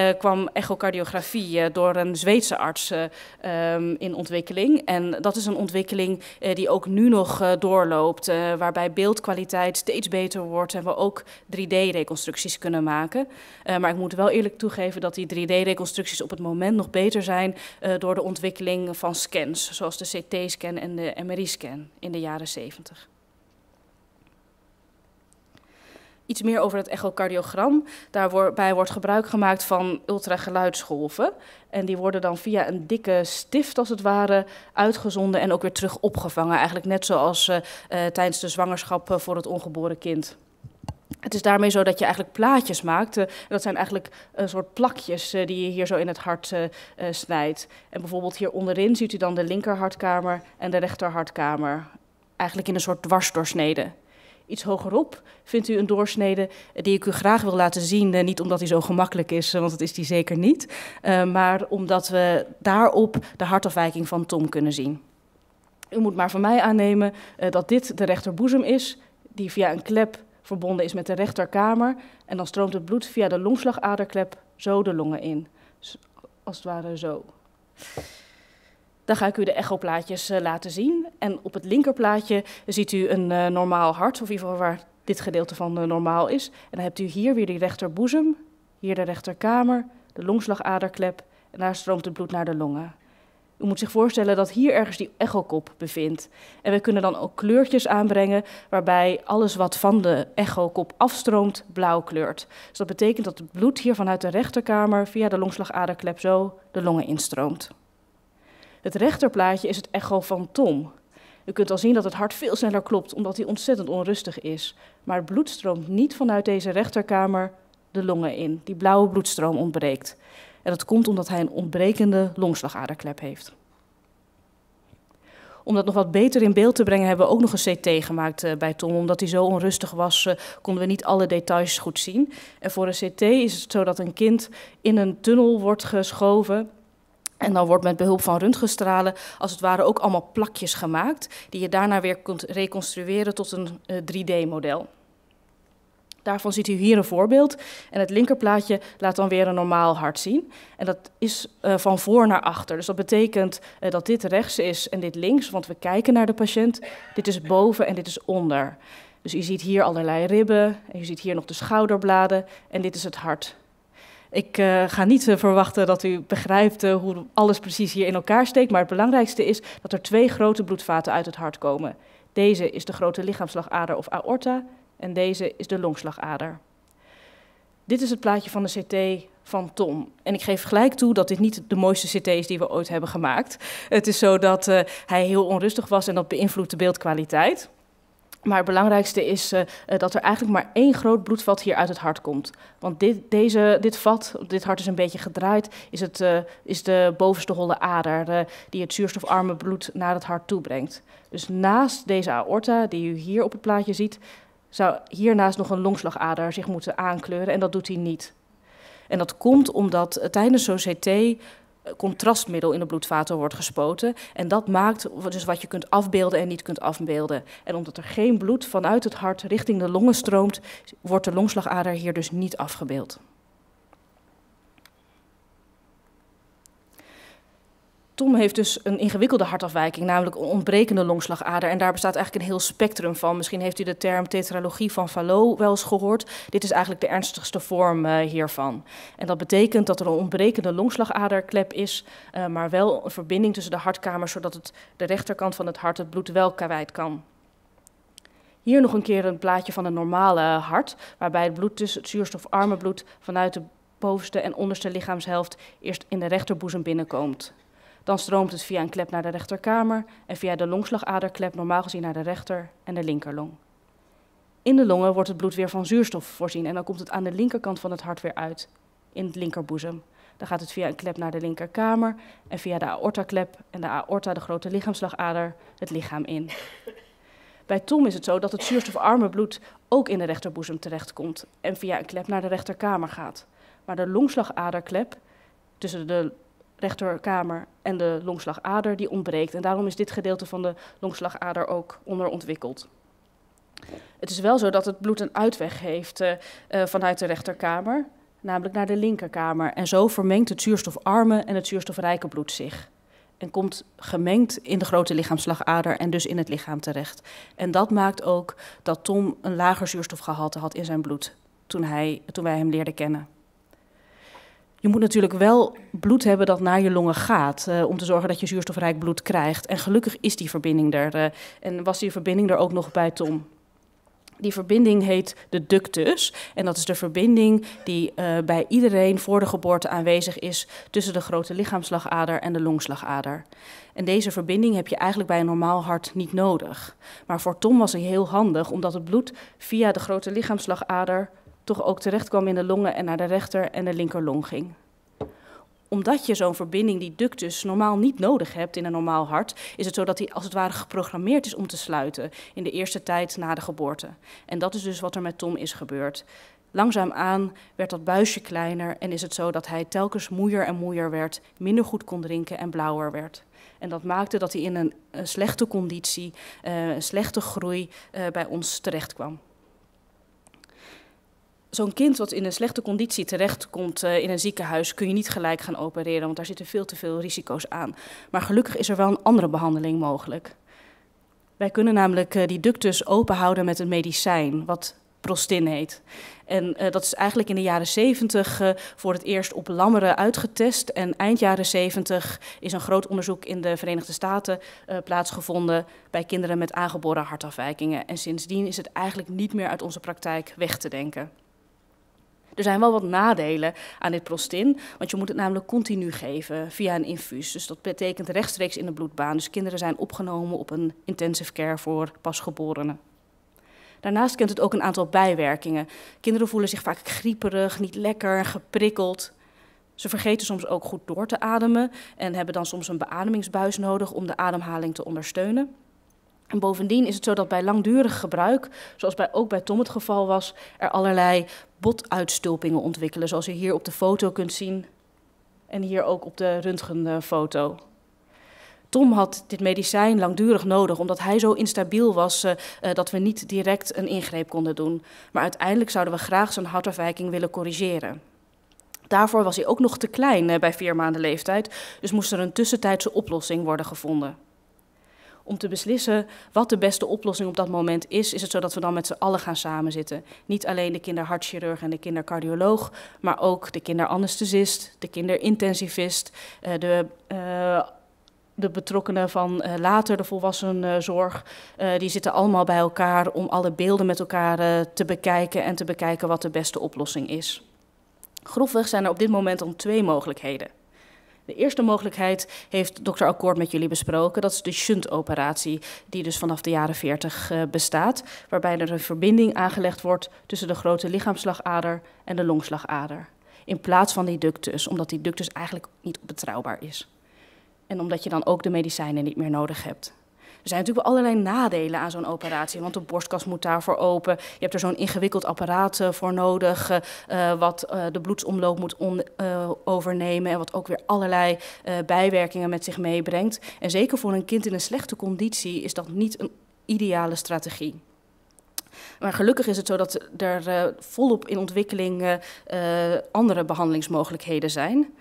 eh, kwam echocardiografie door een Zweedse arts ehm, in ontwikkeling. En dat is een ontwikkeling die ook nu nog doorloopt, waarbij beeldkwaliteit steeds beter wordt en we ook 3D-reconstructies kunnen maken. maar ik moet wel eerlijk toegeven dat die 3D-reconstructies op het moment nog beter zijn door de ontwikkeling van scans, zoals de CT-scan en de MRI-scan in de jaren 70. iets meer over het echocardiogram. Daarbij wordt gebruik gemaakt van ultrageluidsgolven. En die worden dan via een dikke stift, als het ware, uitgezonden en ook weer terug opgevangen. Eigenlijk net zoals eh, eh, tijdens de zwangerschap eh, voor het ongeboren kind. Het is daarmee zo dat je eigenlijk plaatjes maakt. dat zijn eigenlijk een soort plakjes die je hier zo in het hart snijdt. En bijvoorbeeld hier onderin ziet u dan de linkerhartkamer en de rechterhartkamer. Eigenlijk in een soort dwarsdoorsnede iets hogerop vindt u een doorsnede die ik u graag wil laten zien. Eh, niet omdat die zo gemakkelijk is, eh, want dat is die zeker niet. Eh, maar omdat we daarop de hartafwijking van Tom kunnen zien. U moet maar van mij aannemen dat dit de rechterboezem is, die via een klep verbonden is met de rechterkamer. En dan stroomt het bloed via de longslagaderklep zo de longen in. als het ware zo. Dan ga ik u de echoplaatjes eh, laten zien. En op het linkerplaatje ziet u een eh, normaal hart, of in ieder geval waar dit gedeelte van eh, normaal is. En dan hebt u hier weer die rechterboezem, hier de rechterkamer, de longslagaderklep. En daar stroomt het bloed naar de longen. U moet zich voorstellen dat hier ergens die echokop bevindt. En we kunnen dan ook kleurtjes aanbrengen waarbij alles wat van de echokop afstroomt blauw kleurt. Dus dat betekent dat het bloed hier vanuit de rechterkamer via de longslagaderklep zo de longen instroomt. Het rechterplaatje is het echo van Tom. U kunt al zien dat het hart veel sneller klopt, omdat hij ontzettend onrustig is. Maar het bloed stroomt niet vanuit deze rechterkamer de longen in. Die blauwe bloedstroom ontbreekt. En dat komt omdat hij een ontbrekende longslagaderklep heeft. Om dat nog wat beter in beeld te brengen, hebben we ook nog een CT gemaakt eh, bij Tom. Omdat hij zo onrustig was, eh, konden we niet alle details goed zien. En voor een CT is het zo dat een kind in een tunnel wordt geschoven en dan wordt met behulp van röntgenstralen als het ware ook allemaal plakjes gemaakt, die je daarna weer kunt reconstrueren tot een 3D-model. Eh, Daarvan ziet u hier een voorbeeld. En het linkerplaatje laat dan weer een normaal hart zien. En dat is eh, van voor naar achter. Dus dat betekent eh, dat dit rechts is en dit links, want we kijken naar de patiënt. Dit is boven en dit is onder. Dus u ziet hier allerlei ribben. En u ziet hier nog de schouderbladen. En dit is het hart. Ik uh, ga niet eh, verwachten dat u begrijpt eh, hoe alles precies hier in elkaar steekt, maar het belangrijkste is dat er twee grote bloedvaten uit het hart komen. Deze is de grote lichaamslagader of aorta en deze is de longslagader. Dit is het plaatje van de CT van Tom. En ik geef gelijk toe dat dit niet de mooiste CT is die we ooit hebben gemaakt. Het is zo dat hij heel onrustig was en dat beïnvloedt de beeldkwaliteit. Maar het belangrijkste is eh, eh, dat er eigenlijk maar één groot bloedvat hier uit het hart komt. Want dit, deze, dit vat, dit hart is een beetje gedraaid, is, het, eh, is de bovenste holle ader die het zuurstofarme bloed naar het hart toe brengt. Dus naast deze aorta, die u hier op het plaatje ziet, zou hiernaast nog een longslagader zich moeten aankleuren en dat doet hij niet. En dat komt omdat tijdens zo'n CT eh, contrastmiddel in de bloedvaten wordt gespoten. En dat maakt dus wat je kunt afbeelden en niet kunt afbeelden. En omdat er geen bloed vanuit het hart richting de longen stroomt, wordt de longslagader hier dus niet afgebeeld. Tom heeft dus een ingewikkelde hartafwijking, namelijk een ontbrekende longslagader. En daar bestaat eigenlijk een heel spectrum van. Misschien heeft u de term tetralogie van Fallot wel eens gehoord. Dit is eigenlijk de ernstigste vorm eh, hiervan. En dat betekent dat er een ontbrekende longslagaderklep is, eh, maar wel een verbinding tussen de hartkamers, zodat het, de rechterkant van het hart het bloed wel kwijt kan. Hier nog een keer een plaatje van een normale hart, waarbij het bloed dus het zuurstofarme bloed vanuit de bovenste en onderste lichaamshelft eerst in de rechterboezem binnenkomt. Dan stroomt het via een klep naar de rechterkamer en via de longslagaderklep normaal gezien naar de rechter en de linkerlong. In de longen wordt het bloed weer van zuurstof voorzien en dan komt het aan de linkerkant van het hart weer uit, in het linkerboezem. Dan gaat het via een klep naar de linkerkamer en via de aortaklep en de aorta, de grote lichaamslagader, het lichaam in. Bij Tom is het zo dat het zuurstofarme bloed ook in de rechterboezem terechtkomt en via een klep naar de rechterkamer gaat. Maar de longslagaderklep tussen de rechterkamer en de longslagader, die ontbreekt. En daarom is dit gedeelte van de longslagader ook onderontwikkeld. Het is wel zo dat het bloed een uitweg heeft eh, eh, vanuit de rechterkamer, namelijk naar de linkerkamer. En zo vermengt het zuurstofarme en het zuurstofrijke bloed zich. En komt gemengd in de grote lichaamslagader en dus in het lichaam terecht. En dat maakt ook dat Tom een lager zuurstofgehalte had in zijn bloed toen, hij, toen wij hem leerden kennen. Je moet natuurlijk wel bloed hebben dat naar je longen gaat. Eh, om te zorgen dat je zuurstofrijk bloed krijgt. En gelukkig is die verbinding er. Eh, en was die verbinding er ook nog bij Tom? Die verbinding heet de ductus. En dat is de verbinding die eh, bij iedereen voor de geboorte aanwezig is tussen de grote lichaamslagader en de longslagader. En deze verbinding heb je eigenlijk bij een normaal hart niet nodig. Maar voor Tom was hij heel handig, omdat het bloed via de grote lichaamslagader toch ook terecht kwam in de longen en naar de rechter en de linkerlong ging. Omdat je zo'n verbinding, die ductus, normaal niet nodig hebt in een normaal hart, is het zo dat die als het ware geprogrammeerd is om te sluiten in de eerste tijd na de geboorte. En dat is dus wat er met Tom is gebeurd. Langzaamaan werd dat buisje kleiner en is het zo dat hij telkens moeier en moeier werd, minder goed kon drinken en blauwer werd. En dat maakte dat hij in een, slechte conditie, eh, een slechte groei eh, bij ons terecht kwam zo'n kind wat in een slechte conditie terechtkomt eh, in een ziekenhuis, kun je niet gelijk gaan opereren, want daar zitten veel te veel risico's aan. Maar gelukkig is er wel een andere behandeling mogelijk. Wij kunnen namelijk eh, die ductus openhouden met een medicijn, wat prostin heet. En eh, dat is eigenlijk in de jaren 70 voor het eerst op lammeren uitgetest. En eind jaren 70 is een groot onderzoek in de Verenigde Staten plaatsgevonden bij kinderen met aangeboren hartafwijkingen. En sindsdien is het eigenlijk niet meer uit onze praktijk weg te denken. Er zijn wel wat nadelen aan dit prostin, want je moet het namelijk continu geven via een infuus. Dus dat betekent rechtstreeks in de bloedbaan. Dus kinderen zijn opgenomen op een intensive care voor pasgeborenen. Daarnaast kent het ook een aantal bijwerkingen. Kinderen voelen zich vaak grieperig, niet lekker, geprikkeld. Ze vergeten soms ook goed door te ademen en hebben dan soms een beademingsbuis nodig om de ademhaling te ondersteunen. En bovendien is het zo dat bij langdurig gebruik, zoals bij, ook bij Tom het geval was, er allerlei botuitstulpingen ontwikkelen, zoals je hier op de foto kunt zien en hier ook op de röntgenfoto. Tom had dit medicijn langdurig nodig, omdat hij zo instabiel was eh, eh, dat we niet direct een ingreep konden doen. Maar uiteindelijk zouden we graag zijn hartafwijking willen corrigeren. Daarvoor was hij ook nog te klein eh, bij vier maanden leeftijd, dus moest er een tussentijdse oplossing worden gevonden om te beslissen wat de beste oplossing op dat moment is, is het zo dat we dan met z'n allen gaan samenzitten. Niet alleen de kinderhartchirurg en de kindercardioloog, maar ook de kinderanesthesist, de kinderintensivist, eh, de eh, de betrokkenen van eh, later de volwassenenzorg. die zitten allemaal bij elkaar om alle beelden met elkaar te bekijken en te bekijken wat de beste oplossing is. Grofweg zijn er op dit moment dan twee mogelijkheden. De eerste mogelijkheid heeft dokter Akkoord met jullie besproken. Dat is de shunt-operatie, die dus vanaf de jaren 40 eh, bestaat. Waarbij er een verbinding aangelegd wordt tussen de grote lichaamslagader en de longslagader. In plaats van die ductus, omdat die ductus eigenlijk niet betrouwbaar is. En omdat je dan ook de medicijnen niet meer nodig hebt. Er zijn natuurlijk wel allerlei nadelen aan zo'n operatie. Want de borstkas moet daarvoor open. Je hebt er zo'n ingewikkeld apparaat eh, voor nodig. Eh, eh, wat de bloedsomloop moet overnemen. En wat ook weer allerlei bijwerkingen met zich meebrengt. En zeker voor een kind in een slechte conditie is dat niet een ideale strategie. Maar gelukkig is het zo dat er volop in ontwikkeling andere behandelingsmogelijkheden zijn.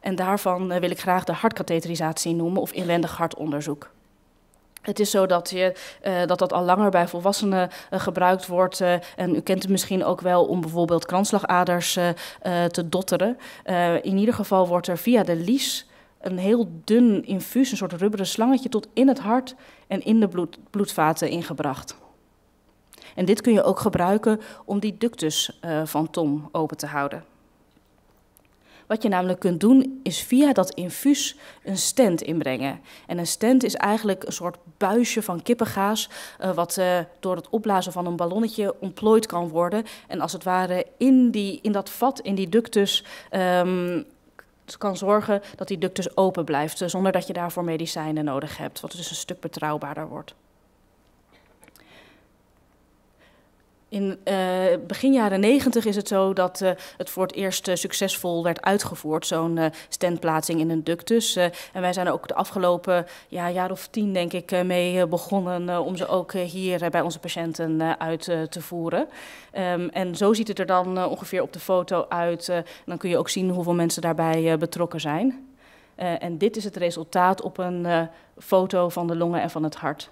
En daarvan wil ik graag de hartkatheterisatie noemen of inwendig hartonderzoek. Het is zo dat, je, eh, dat dat al langer bij volwassenen eh, gebruikt wordt. Eh, en u kent het misschien ook wel om bijvoorbeeld kransslagaders te dotteren. in ieder geval wordt er via de lies een heel dun infuus, een soort rubberen slangetje, tot in het hart en in de bloed, bloedvaten ingebracht. En dit kun je ook gebruiken om die ductus van Tom open te houden. Wat je namelijk kunt doen, is via dat infuus een stent inbrengen. En een stent is eigenlijk een soort buisje van kippengaas, eh, wat eh, door het opblazen van een ballonnetje ontplooid kan worden. En als het ware in, die, in dat vat, in die ductus, ehm, kan zorgen dat die ductus open blijft, eh, zonder dat je daarvoor medicijnen nodig hebt. Wat dus een stuk betrouwbaarder wordt. In uh, begin jaren 90 is het zo dat eh, het voor het eerst eh, succesvol werd uitgevoerd, zo'n standplaatsing in een ductus. en wij zijn ook de afgelopen ja, jaar of tien, denk ik, mee begonnen om ze ook hier bij onze patiënten uit te voeren. Ehm, en zo ziet het er dan ongeveer op de foto uit. dan kun je ook zien hoeveel mensen daarbij betrokken zijn. en dit is het resultaat op een foto van de longen en van het hart.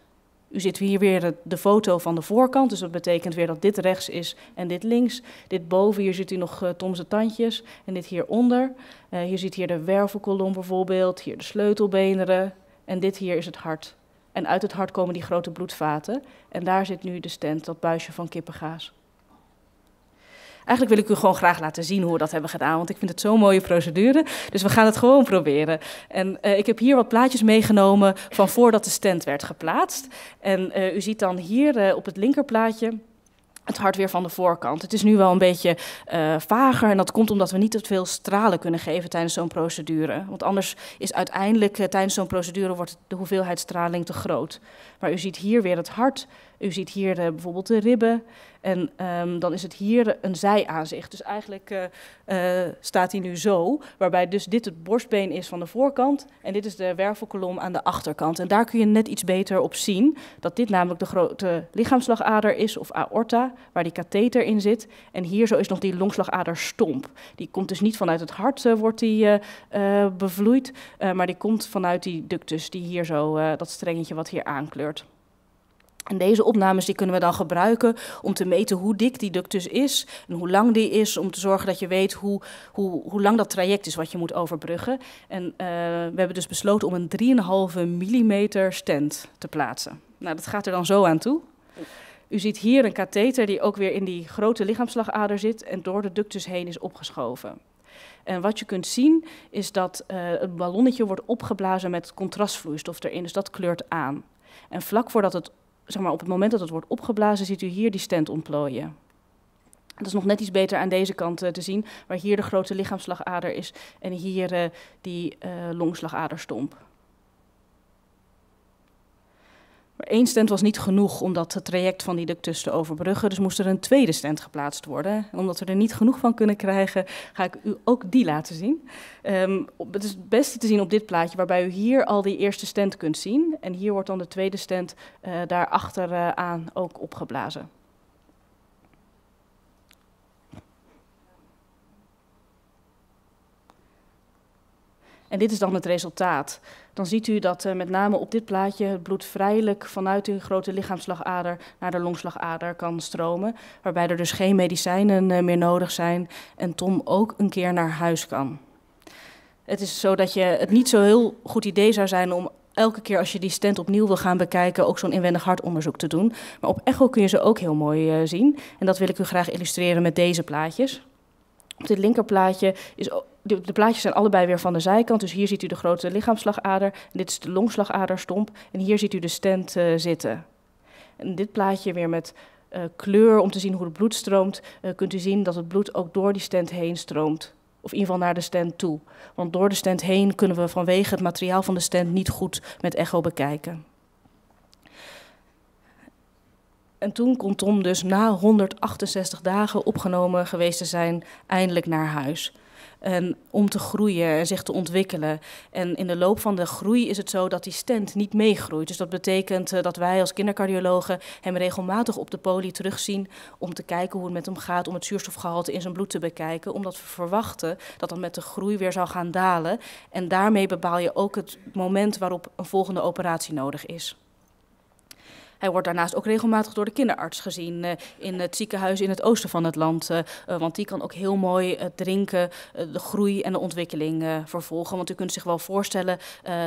U ziet hier weer de, foto van de voorkant, dus dat betekent weer dat dit rechts is en dit links. Dit boven, hier ziet u nog eh, Tom's tandjes en dit hieronder. Uh, hier ziet hier de wervelkolom bijvoorbeeld, hier de sleutelbeneren. en dit hier is het hart. En uit het hart komen die grote bloedvaten en daar zit nu de stent, dat buisje van kippengaas. Eigenlijk wil ik u gewoon graag laten zien hoe we dat hebben gedaan, want ik vind het zo'n mooie procedure. Dus we gaan het gewoon proberen. En eh, ik heb hier wat plaatjes meegenomen van voordat de stand werd geplaatst. En eh, u ziet dan hier eh, op het linkerplaatje het hart weer van de voorkant. Het is nu wel een beetje vager en dat komt omdat we niet te veel stralen kunnen geven tijdens zo'n procedure. Want anders is uiteindelijk tijdens zo'n procedure wordt de hoeveelheid straling te groot. Maar u ziet hier weer het hart u ziet hier eh, bijvoorbeeld de ribben en ehm, dan is het hier een zijaanzicht. Dus eigenlijk eh, eh, staat hij nu zo, waarbij dus dit het borstbeen is van de voorkant en dit is de wervelkolom aan de achterkant. En daar kun je net iets beter op zien dat dit namelijk de grote lichaamslagader is of aorta, waar die katheter in zit. En hier zo is nog die longslagader stomp. Die komt dus niet vanuit het hart, wordt die bevloeid, maar die komt vanuit die ductus die hier zo, dat strengetje wat hier aankleurt. En deze opnames die kunnen we dan gebruiken om te meten hoe dik die ductus is en hoe lang die is, om te zorgen dat je weet hoe, hoe, hoe lang dat traject is wat je moet overbruggen. En eh, we hebben dus besloten om een 3,5 mm stent te plaatsen. Nou, dat gaat er dan zo aan toe. U ziet hier een katheter die ook weer in die grote lichaamslagader zit en door de ductus heen is opgeschoven. En wat je kunt zien is dat eh, het ballonnetje wordt opgeblazen met contrastvloeistof erin, dus dat kleurt aan. En vlak voordat het zeg maar, op het moment dat het wordt opgeblazen, ziet u hier die stent ontplooien. Dat is nog net iets beter aan deze kant eh, te zien, waar hier de grote lichaamslagader is en hier uh, die eh, longslagaderstomp. Eén stent was niet genoeg om dat traject van die ductus te overbruggen, dus moest er een tweede stent geplaatst worden. Omdat we er niet genoeg van kunnen krijgen, ga ik u ook die laten zien. Um, het is het beste te zien op dit plaatje, waarbij u hier al die eerste stent kunt zien. En hier wordt dan de tweede stent uh, daarachteraan eh, aan ook opgeblazen. En dit is dan het resultaat dan ziet u dat eh, met name op dit plaatje het bloed vrijelijk vanuit de grote lichaamslagader naar de longslagader kan stromen. Waarbij er dus geen medicijnen eh, meer nodig zijn en Tom ook een keer naar huis kan. Het is zo dat je het niet zo heel goed idee zou zijn om elke keer als je die stand opnieuw wil gaan bekijken, ook zo'n inwendig hartonderzoek te doen. Maar op echo kun je ze ook heel mooi eh, zien. En dat wil ik u graag illustreren met deze plaatjes. Op dit linkerplaatje is de, plaatjes zijn allebei weer van de zijkant. Dus hier ziet u de grote lichaamslagader. dit is de longslagaderstomp. En hier ziet u de stent eh, zitten. En dit plaatje weer met eh, kleur om te zien hoe het bloed stroomt. Eh, kunt u zien dat het bloed ook door die stent heen stroomt. Of in ieder geval naar de stent toe. Want door de stent heen kunnen we vanwege het materiaal van de stent niet goed met echo bekijken. En toen kon Tom dus na 168 dagen opgenomen geweest te zijn, eindelijk naar huis en ehm, om te groeien en zich te ontwikkelen. En in de loop van de groei is het zo dat die stent niet meegroeit. Dus dat betekent eh, dat wij als kindercardiologen hem regelmatig op de poli terugzien om te kijken hoe het met hem gaat, om het zuurstofgehalte in zijn bloed te bekijken, omdat we verwachten dat dat met de groei weer zal gaan dalen. En daarmee bepaal je ook het moment waarop een volgende operatie nodig is. Hij wordt daarnaast ook regelmatig door de kinderarts gezien eh, in het ziekenhuis in het oosten van het land. Eh, eh, want die kan ook heel mooi het drinken, de groei en de ontwikkeling vervolgen. Want u kunt zich wel voorstellen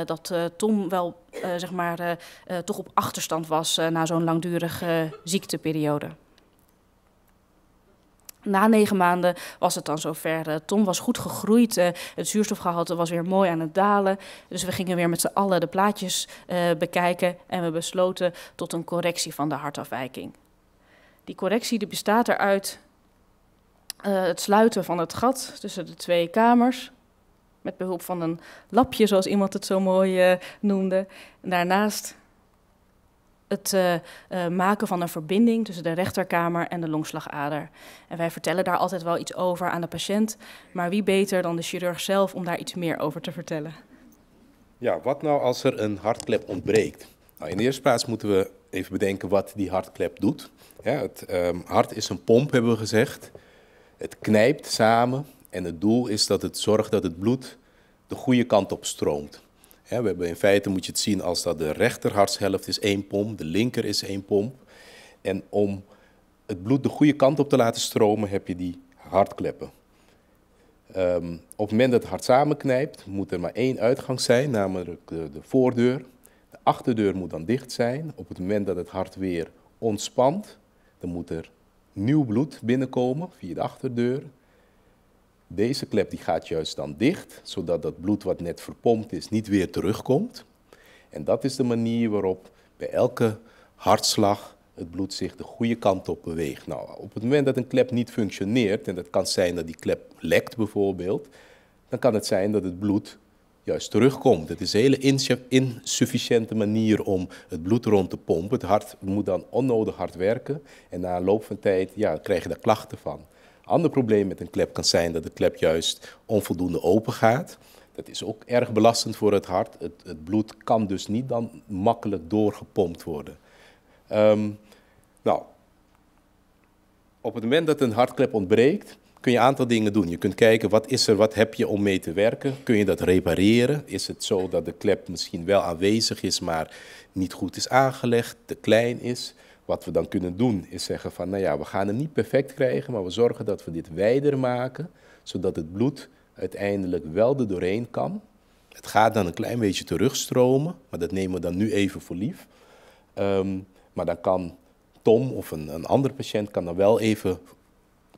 dat Tom wel zeg maar, toch op achterstand was na zo'n langdurige ziekteperiode. Na negen maanden was het dan zover. De eh, ton was goed gegroeid. Eh, het zuurstofgehalte was weer mooi aan het dalen. Dus we gingen weer met z'n allen de plaatjes eh, bekijken. En we besloten tot een correctie van de hartafwijking. Die correctie die bestaat eruit uit het sluiten van het gat tussen de twee kamers. Met behulp van een lapje, zoals iemand het zo mooi noemde. daarnaast het eh, eh, maken van een verbinding tussen de rechterkamer en de longslagader. En wij vertellen daar altijd wel iets over aan de patiënt, maar wie beter dan de chirurg zelf om daar iets meer over te vertellen? Ja, wat nou als er een hartklep ontbreekt? Nou, in de eerste plaats moeten we even bedenken wat die hartklep doet. Ja, het ehm, hart is een pomp, hebben we gezegd. Het knijpt samen en het doel is dat het zorgt dat het bloed de goede kant op stroomt we hebben in feite moet je het zien als dat de rechterhartshelft is één pomp, de linker is één pomp. En om het bloed de goede kant op te laten stromen, heb je die hartkleppen. Ehm, op het moment dat het hart samenknijpt, moet er maar één uitgang zijn, namelijk de, de voordeur. De achterdeur moet dan dicht zijn. Op het moment dat het hart weer ontspant, dan moet er nieuw bloed binnenkomen via de achterdeur. Deze klep die gaat juist dan dicht, zodat dat bloed wat net verpompt is niet weer terugkomt. En dat is de manier waarop bij elke hartslag het bloed zich de goede kant op beweegt. Nou, op het moment dat een klep niet functioneert, en dat kan zijn dat die klep lekt bijvoorbeeld, dan kan het zijn dat het bloed juist terugkomt. Het is een hele insufficiënte manier om het bloed rond te pompen. Het hart moet dan onnodig hard werken en na een loop van tijd ja, krijg je daar klachten van. Ander probleem met een klep kan zijn dat de klep juist onvoldoende open gaat. Dat is ook erg belastend voor het hart. Het, bloed kan dus niet dan makkelijk doorgepompt worden. Ehm, nou, op het moment dat een hartklep ontbreekt, kun je een aantal dingen doen. Je kunt kijken wat is er, wat heb je om mee te werken. Kun je dat repareren? Is het zo dat de klep misschien wel aanwezig is, maar niet goed is aangelegd, te klein is? Wat we dan kunnen doen is zeggen van, nou ja, we gaan het niet perfect krijgen, maar we zorgen dat we dit wijder maken, zodat het bloed uiteindelijk wel er doorheen kan. Het gaat dan een klein beetje terugstromen, maar dat nemen we dan nu even voor lief. Ehm, maar dan kan Tom of een, een ander patiënt kan dan wel even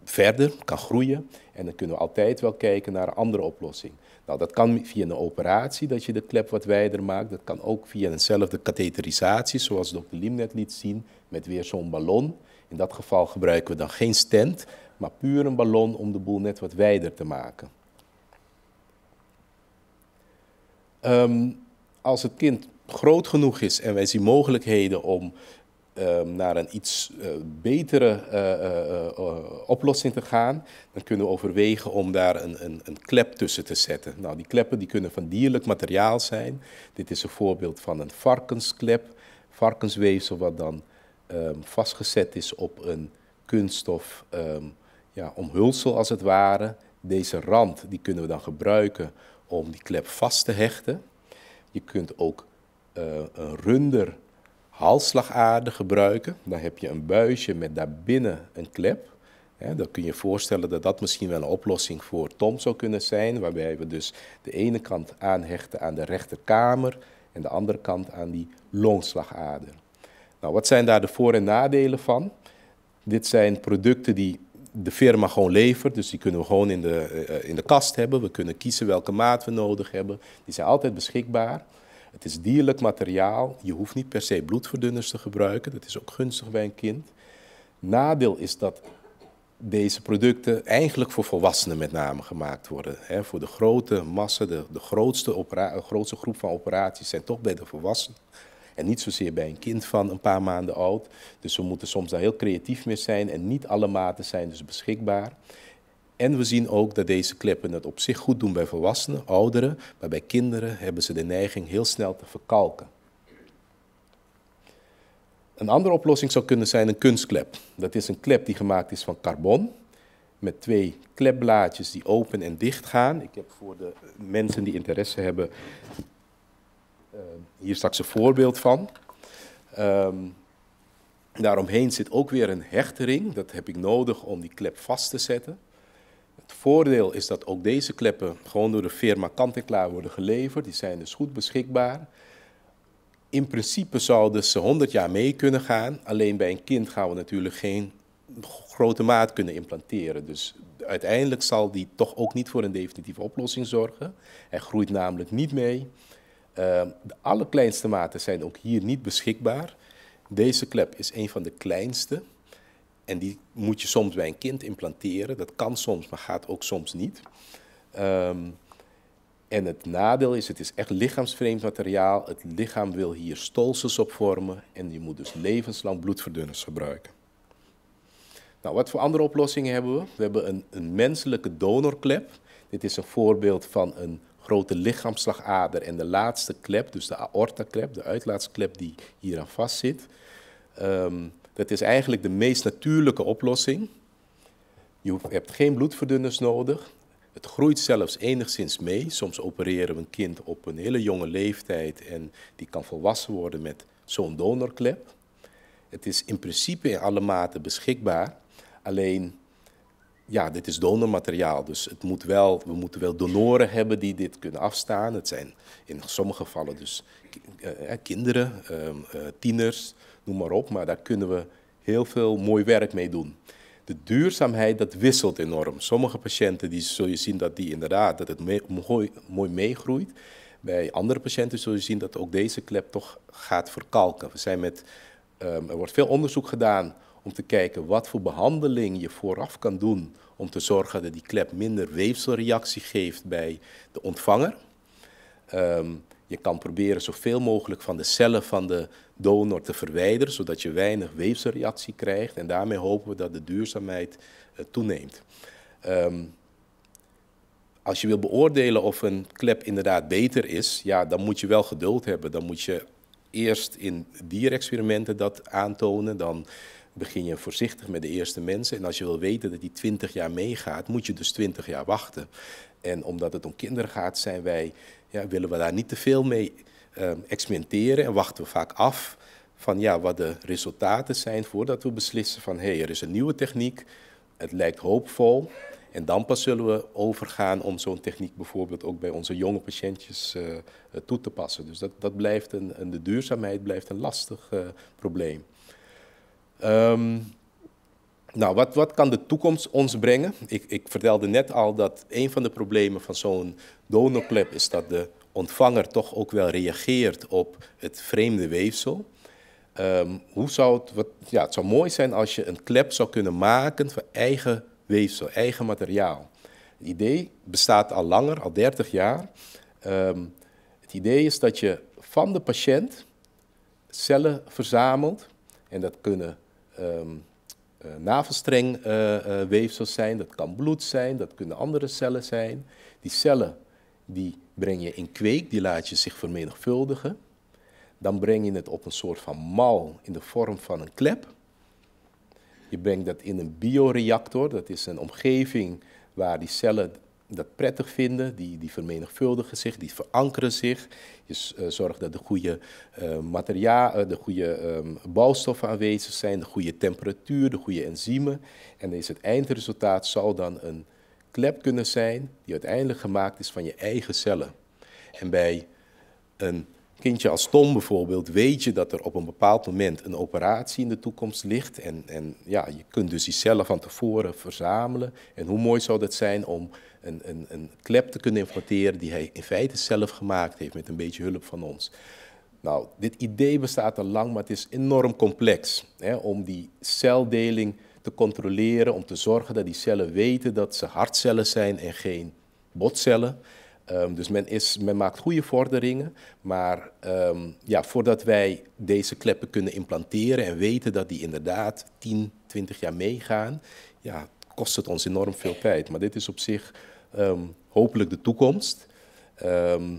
verder, kan groeien. En dan kunnen we altijd wel kijken naar een andere oplossing. Nou, dat kan via een operatie, dat je de klep wat wijder maakt. Dat kan ook via eenzelfde katheterisatie, zoals dokter Lim liet zien, met weer zo'n ballon. In dat geval gebruiken we dan geen stent, maar puur een ballon om de boel net wat wijder te maken. Ehm, als het kind groot genoeg is en wij zien mogelijkheden om Ehm, naar een iets eh, betere eh, eh, oplossing te gaan, dan kunnen we overwegen om daar een, een, een, klep tussen te zetten. Nou, die kleppen die kunnen van dierlijk materiaal zijn. Dit is een voorbeeld van een varkensklep, varkensweefsel wat dan ehm, vastgezet is op een kunststof ehm, ja, omhulsel als het ware. Deze rand die kunnen we dan gebruiken om die klep vast te hechten. Je kunt ook een runder halsslagader gebruiken. Dan heb je een buisje met daarbinnen een klep. dan kun je je voorstellen dat dat misschien wel een oplossing voor Tom zou kunnen zijn, waarbij we dus de ene kant aanhechten aan de rechterkamer en de andere kant aan die longslagader. Nou, wat zijn daar de voor- en nadelen van? Dit zijn producten die de firma gewoon levert, dus die kunnen we gewoon in de, eh, eh, in de kast hebben. We kunnen kiezen welke maat we nodig hebben. Die zijn altijd beschikbaar. Het is dierlijk materiaal. Je hoeft niet per se bloedverdunners te gebruiken. Dat is ook gunstig bij een kind. Nadeel is dat deze producten eigenlijk voor volwassenen met name gemaakt worden. voor de grote massa, de, de grootste, grootste groep van operaties zijn toch bij de volwassenen. En niet zozeer bij een kind van een paar maanden oud. Dus we moeten soms daar heel creatief mee zijn en niet alle maten zijn dus beschikbaar. En we zien ook dat deze kleppen het op zich goed doen bij volwassenen, ouderen, maar bij kinderen hebben ze de neiging heel snel te verkalken. Een andere oplossing zou kunnen zijn een kunstklep. Dat is een klep die gemaakt is van carbon, met twee klepblaadjes die open en dicht gaan. Ik heb voor de mensen die interesse hebben eh, hier straks een voorbeeld van. Um, daaromheen zit ook weer een hechtering, dat heb ik nodig om die klep vast te zetten. Het voordeel is dat ook deze kleppen gewoon door de firma kant-en-klaar worden geleverd. Die zijn dus goed beschikbaar. In principe zouden ze 100 jaar mee kunnen gaan. Alleen bij een kind gaan we natuurlijk geen grote maat kunnen implanteren. Dus uiteindelijk zal die toch ook niet voor een definitieve oplossing zorgen. Hij groeit namelijk niet mee. Ehm, de allerkleinste maten zijn ook hier niet beschikbaar. Deze klep is een van de kleinste. En die moet je soms bij een kind implanteren. Dat kan soms, maar gaat ook soms niet. Ehm, en het nadeel is, het is echt lichaamsvreemd materiaal. Het lichaam wil hier stolsels op vormen en je moet dus levenslang bloedverdunners gebruiken. Nou, wat voor andere oplossingen hebben we? We hebben een, een menselijke donorklep. Dit is een voorbeeld van een grote lichaamsslagader en de laatste klep, dus de klep, de uitlaatsklep die hier aan vastzit. Um, dat is eigenlijk de meest natuurlijke oplossing. Je hebt geen bloedverdunners nodig. Het groeit zelfs enigszins mee. Soms opereren we een kind op een hele jonge leeftijd en die kan volwassen worden met zo'n donorklep. Het is in principe in alle mate beschikbaar. Alleen, ja, dit is donormateriaal, dus het moet wel, we moeten wel donoren hebben die dit kunnen afstaan. Het zijn in sommige gevallen dus eh, eh kinderen, ehm, eh, tieners, noem maar op. Maar daar kunnen we heel veel mooi werk mee doen. De duurzaamheid, dat wisselt enorm. Sommige patiënten die zul je zien dat die inderdaad dat het mooi, mooi meegroeit. Bij andere patiënten zul je zien dat ook deze klep toch gaat verkalken. We zijn met, ehm, er wordt veel onderzoek gedaan om te kijken wat voor behandeling je vooraf kan doen om te zorgen dat die klep minder weefselreactie geeft bij de ontvanger. Um, je kan proberen zoveel mogelijk van de cellen van de donor te verwijderen, zodat je weinig weefselreactie krijgt. En daarmee hopen we dat de duurzaamheid eh, toeneemt. Ehm, als je wil beoordelen of een klep inderdaad beter is, ja, dan moet je wel geduld hebben. Dan moet je eerst in dierexperimenten dat aantonen. Dan begin je voorzichtig met de eerste mensen. En als je wil weten dat die 20 jaar meegaat, moet je dus 20 jaar wachten. En omdat het om kinderen gaat, zijn wij ja, willen we daar niet te veel mee ehm, experimenteren en wachten we vaak af van ja, wat de resultaten zijn voordat we beslissen van hé, hey, er is een nieuwe techniek, het lijkt hoopvol. En dan pas zullen we overgaan om zo'n techniek bijvoorbeeld ook bij onze jonge patiëntjes eh, eh, toe te passen. Dus dat, dat blijft een, de duurzaamheid blijft een lastig eh, probleem. Ehm, nou, wat, wat kan de toekomst ons brengen? Ik, ik vertelde net al dat een van de problemen van zo'n donorklep is dat de ontvanger toch ook wel reageert op het vreemde weefsel. Ehm, hoe zou het, wat, ja, het zou mooi zijn als je een klep zou kunnen maken van eigen weefsel, eigen materiaal. Het idee bestaat al langer, al 30 jaar. Ehm, het idee is dat je van de patiënt cellen verzamelt en dat kunnen ehm, eh, navelstrengweefsels eh, eh, zijn, dat kan bloed zijn, dat kunnen andere cellen zijn. Die cellen die breng je in kweek, die laat je zich vermenigvuldigen. Dan breng je het op een soort van mal in de vorm van een klep. Je brengt dat in een bioreactor, dat is een omgeving waar die cellen dat prettig vinden, die, die vermenigvuldigen zich, die verankeren zich. Je eh, zorgt dat de goede eh, materialen, eh, de goede um, bouwstoffen aanwezig zijn, de goede temperatuur, de goede enzymen. En is het eindresultaat zal dan een klep kunnen zijn die uiteindelijk gemaakt is van je eigen cellen. En bij een kindje als Tom bijvoorbeeld, weet je dat er op een bepaald moment een operatie in de toekomst ligt. En, en ja, je kunt dus die cellen van tevoren verzamelen. En hoe mooi zou dat zijn om een, klep te kunnen implanteren die hij in feite zelf gemaakt heeft met een beetje hulp van ons. Nou, dit idee bestaat al lang, maar het is enorm complex hè, om die celdeling te controleren, om te zorgen dat die cellen weten dat ze hartcellen zijn en geen botcellen. Ehm, dus men, is, men maakt goede vorderingen, maar ehm, ja, voordat wij deze kleppen kunnen implanteren en weten dat die inderdaad 10, 20 jaar meegaan, ja, kost het ons enorm veel tijd. Maar dit is op zich ehm, hopelijk de toekomst. Ehm,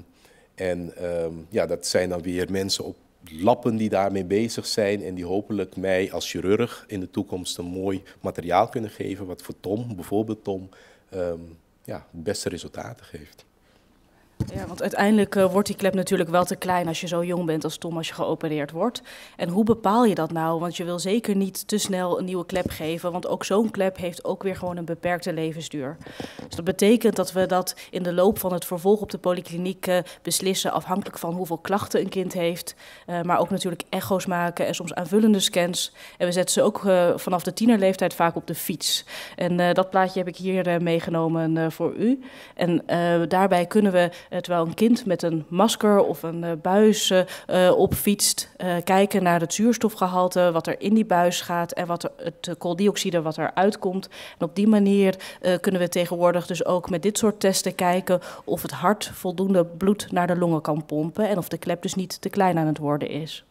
en ehm, ja, dat zijn dan weer mensen op lappen die daarmee bezig zijn en die hopelijk mij als chirurg in de toekomst een mooi materiaal kunnen geven, wat voor Tom, bijvoorbeeld Tom, ja, beste resultaten geeft. Ja, want uiteindelijk uh, wordt die klep natuurlijk wel te klein als je zo jong bent als Tom, als je geopereerd wordt. En hoe bepaal je dat nou? Want je wil zeker niet te snel een nieuwe klep geven, want ook zo'n klep heeft ook weer gewoon een beperkte levensduur. Dus dat betekent dat we dat in de loop van het vervolg op de polykliniek uh, beslissen, afhankelijk van hoeveel klachten een kind heeft. Uh, maar ook natuurlijk echo's maken en soms aanvullende scans. En we zetten ze ook vanaf de tienerleeftijd vaak op de fiets. En dat plaatje heb ik hier meegenomen voor u. En daarbij kunnen we eh, terwijl een kind met een masker of een eh, buis eh, opfietst, kijken naar het zuurstofgehalte, wat er in die buis gaat en wat er, het kooldioxide wat eruit komt. En op die manier kunnen we tegenwoordig dus ook met dit soort testen kijken of het hart voldoende bloed naar de longen kan pompen en of de klep dus niet te klein aan het worden is.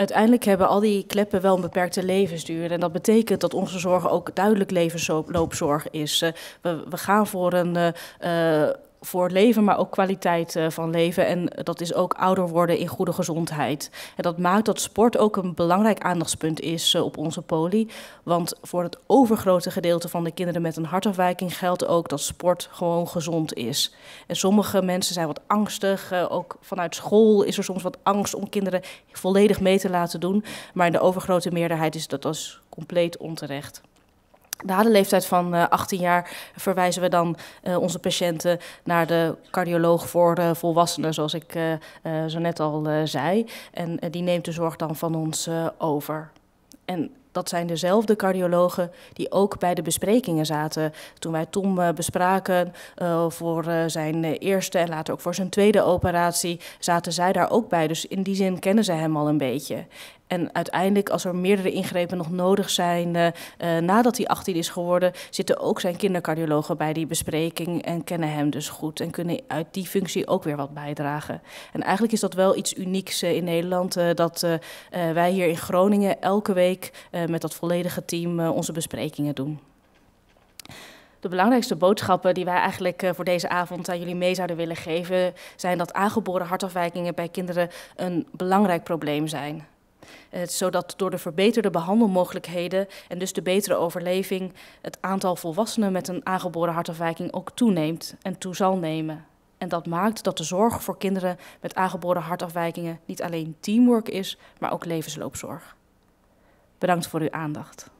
Uiteindelijk hebben al die kleppen wel een beperkte levensduur. En dat betekent dat onze zorg ook duidelijk levensloopzorg is. Eh, we, we gaan voor een. Eh, eh, voor leven, maar ook kwaliteit eh, van leven. En dat is ook ouder worden in goede gezondheid. En dat maakt dat sport ook een belangrijk aandachtspunt is eh, op onze poli. Want voor het overgrote gedeelte van de kinderen met een hartafwijking geldt ook dat sport gewoon gezond is. En sommige mensen zijn wat angstig. Eh, ook vanuit school is er soms wat angst om kinderen volledig mee te laten doen. Maar in de overgrote meerderheid is dat als dus compleet onterecht. Na de leeftijd van 18 eh, jaar verwijzen we dan eh, onze patiënten naar de cardioloog voor eh, volwassenen, zoals ik zo net al zei. En die neemt de zorg dan van ons over. En dat zijn dezelfde cardiologen die ook bij de besprekingen zaten. Toen wij Tom bespraken voor zijn eerste en later ook voor zijn tweede operatie, zaten zij daar ook bij. Dus in die zin kennen ze hem al een beetje. En uiteindelijk, als er meerdere ingrepen nog nodig zijn, uh, nadat hij 18 is geworden, zitten ook zijn kindercardiologen bij die bespreking en kennen hem dus goed en kunnen uit die functie ook weer wat bijdragen. En eigenlijk is dat wel iets unieks eh, in Nederland, uh, dat uh, wij hier in Groningen elke week met dat volledige team onze besprekingen doen. De belangrijkste boodschappen die wij eigenlijk voor deze avond aan jullie mee zouden willen geven, zijn dat aangeboren hartafwijkingen bij kinderen een belangrijk probleem zijn. Eh, zodat door de verbeterde behandelmogelijkheden en dus de betere overleving het aantal volwassenen met een aangeboren hartafwijking ook toeneemt en toe zal nemen. En dat maakt dat de zorg voor kinderen met aangeboren hartafwijkingen niet alleen teamwork is, maar ook levensloopzorg. Bedankt voor uw aandacht.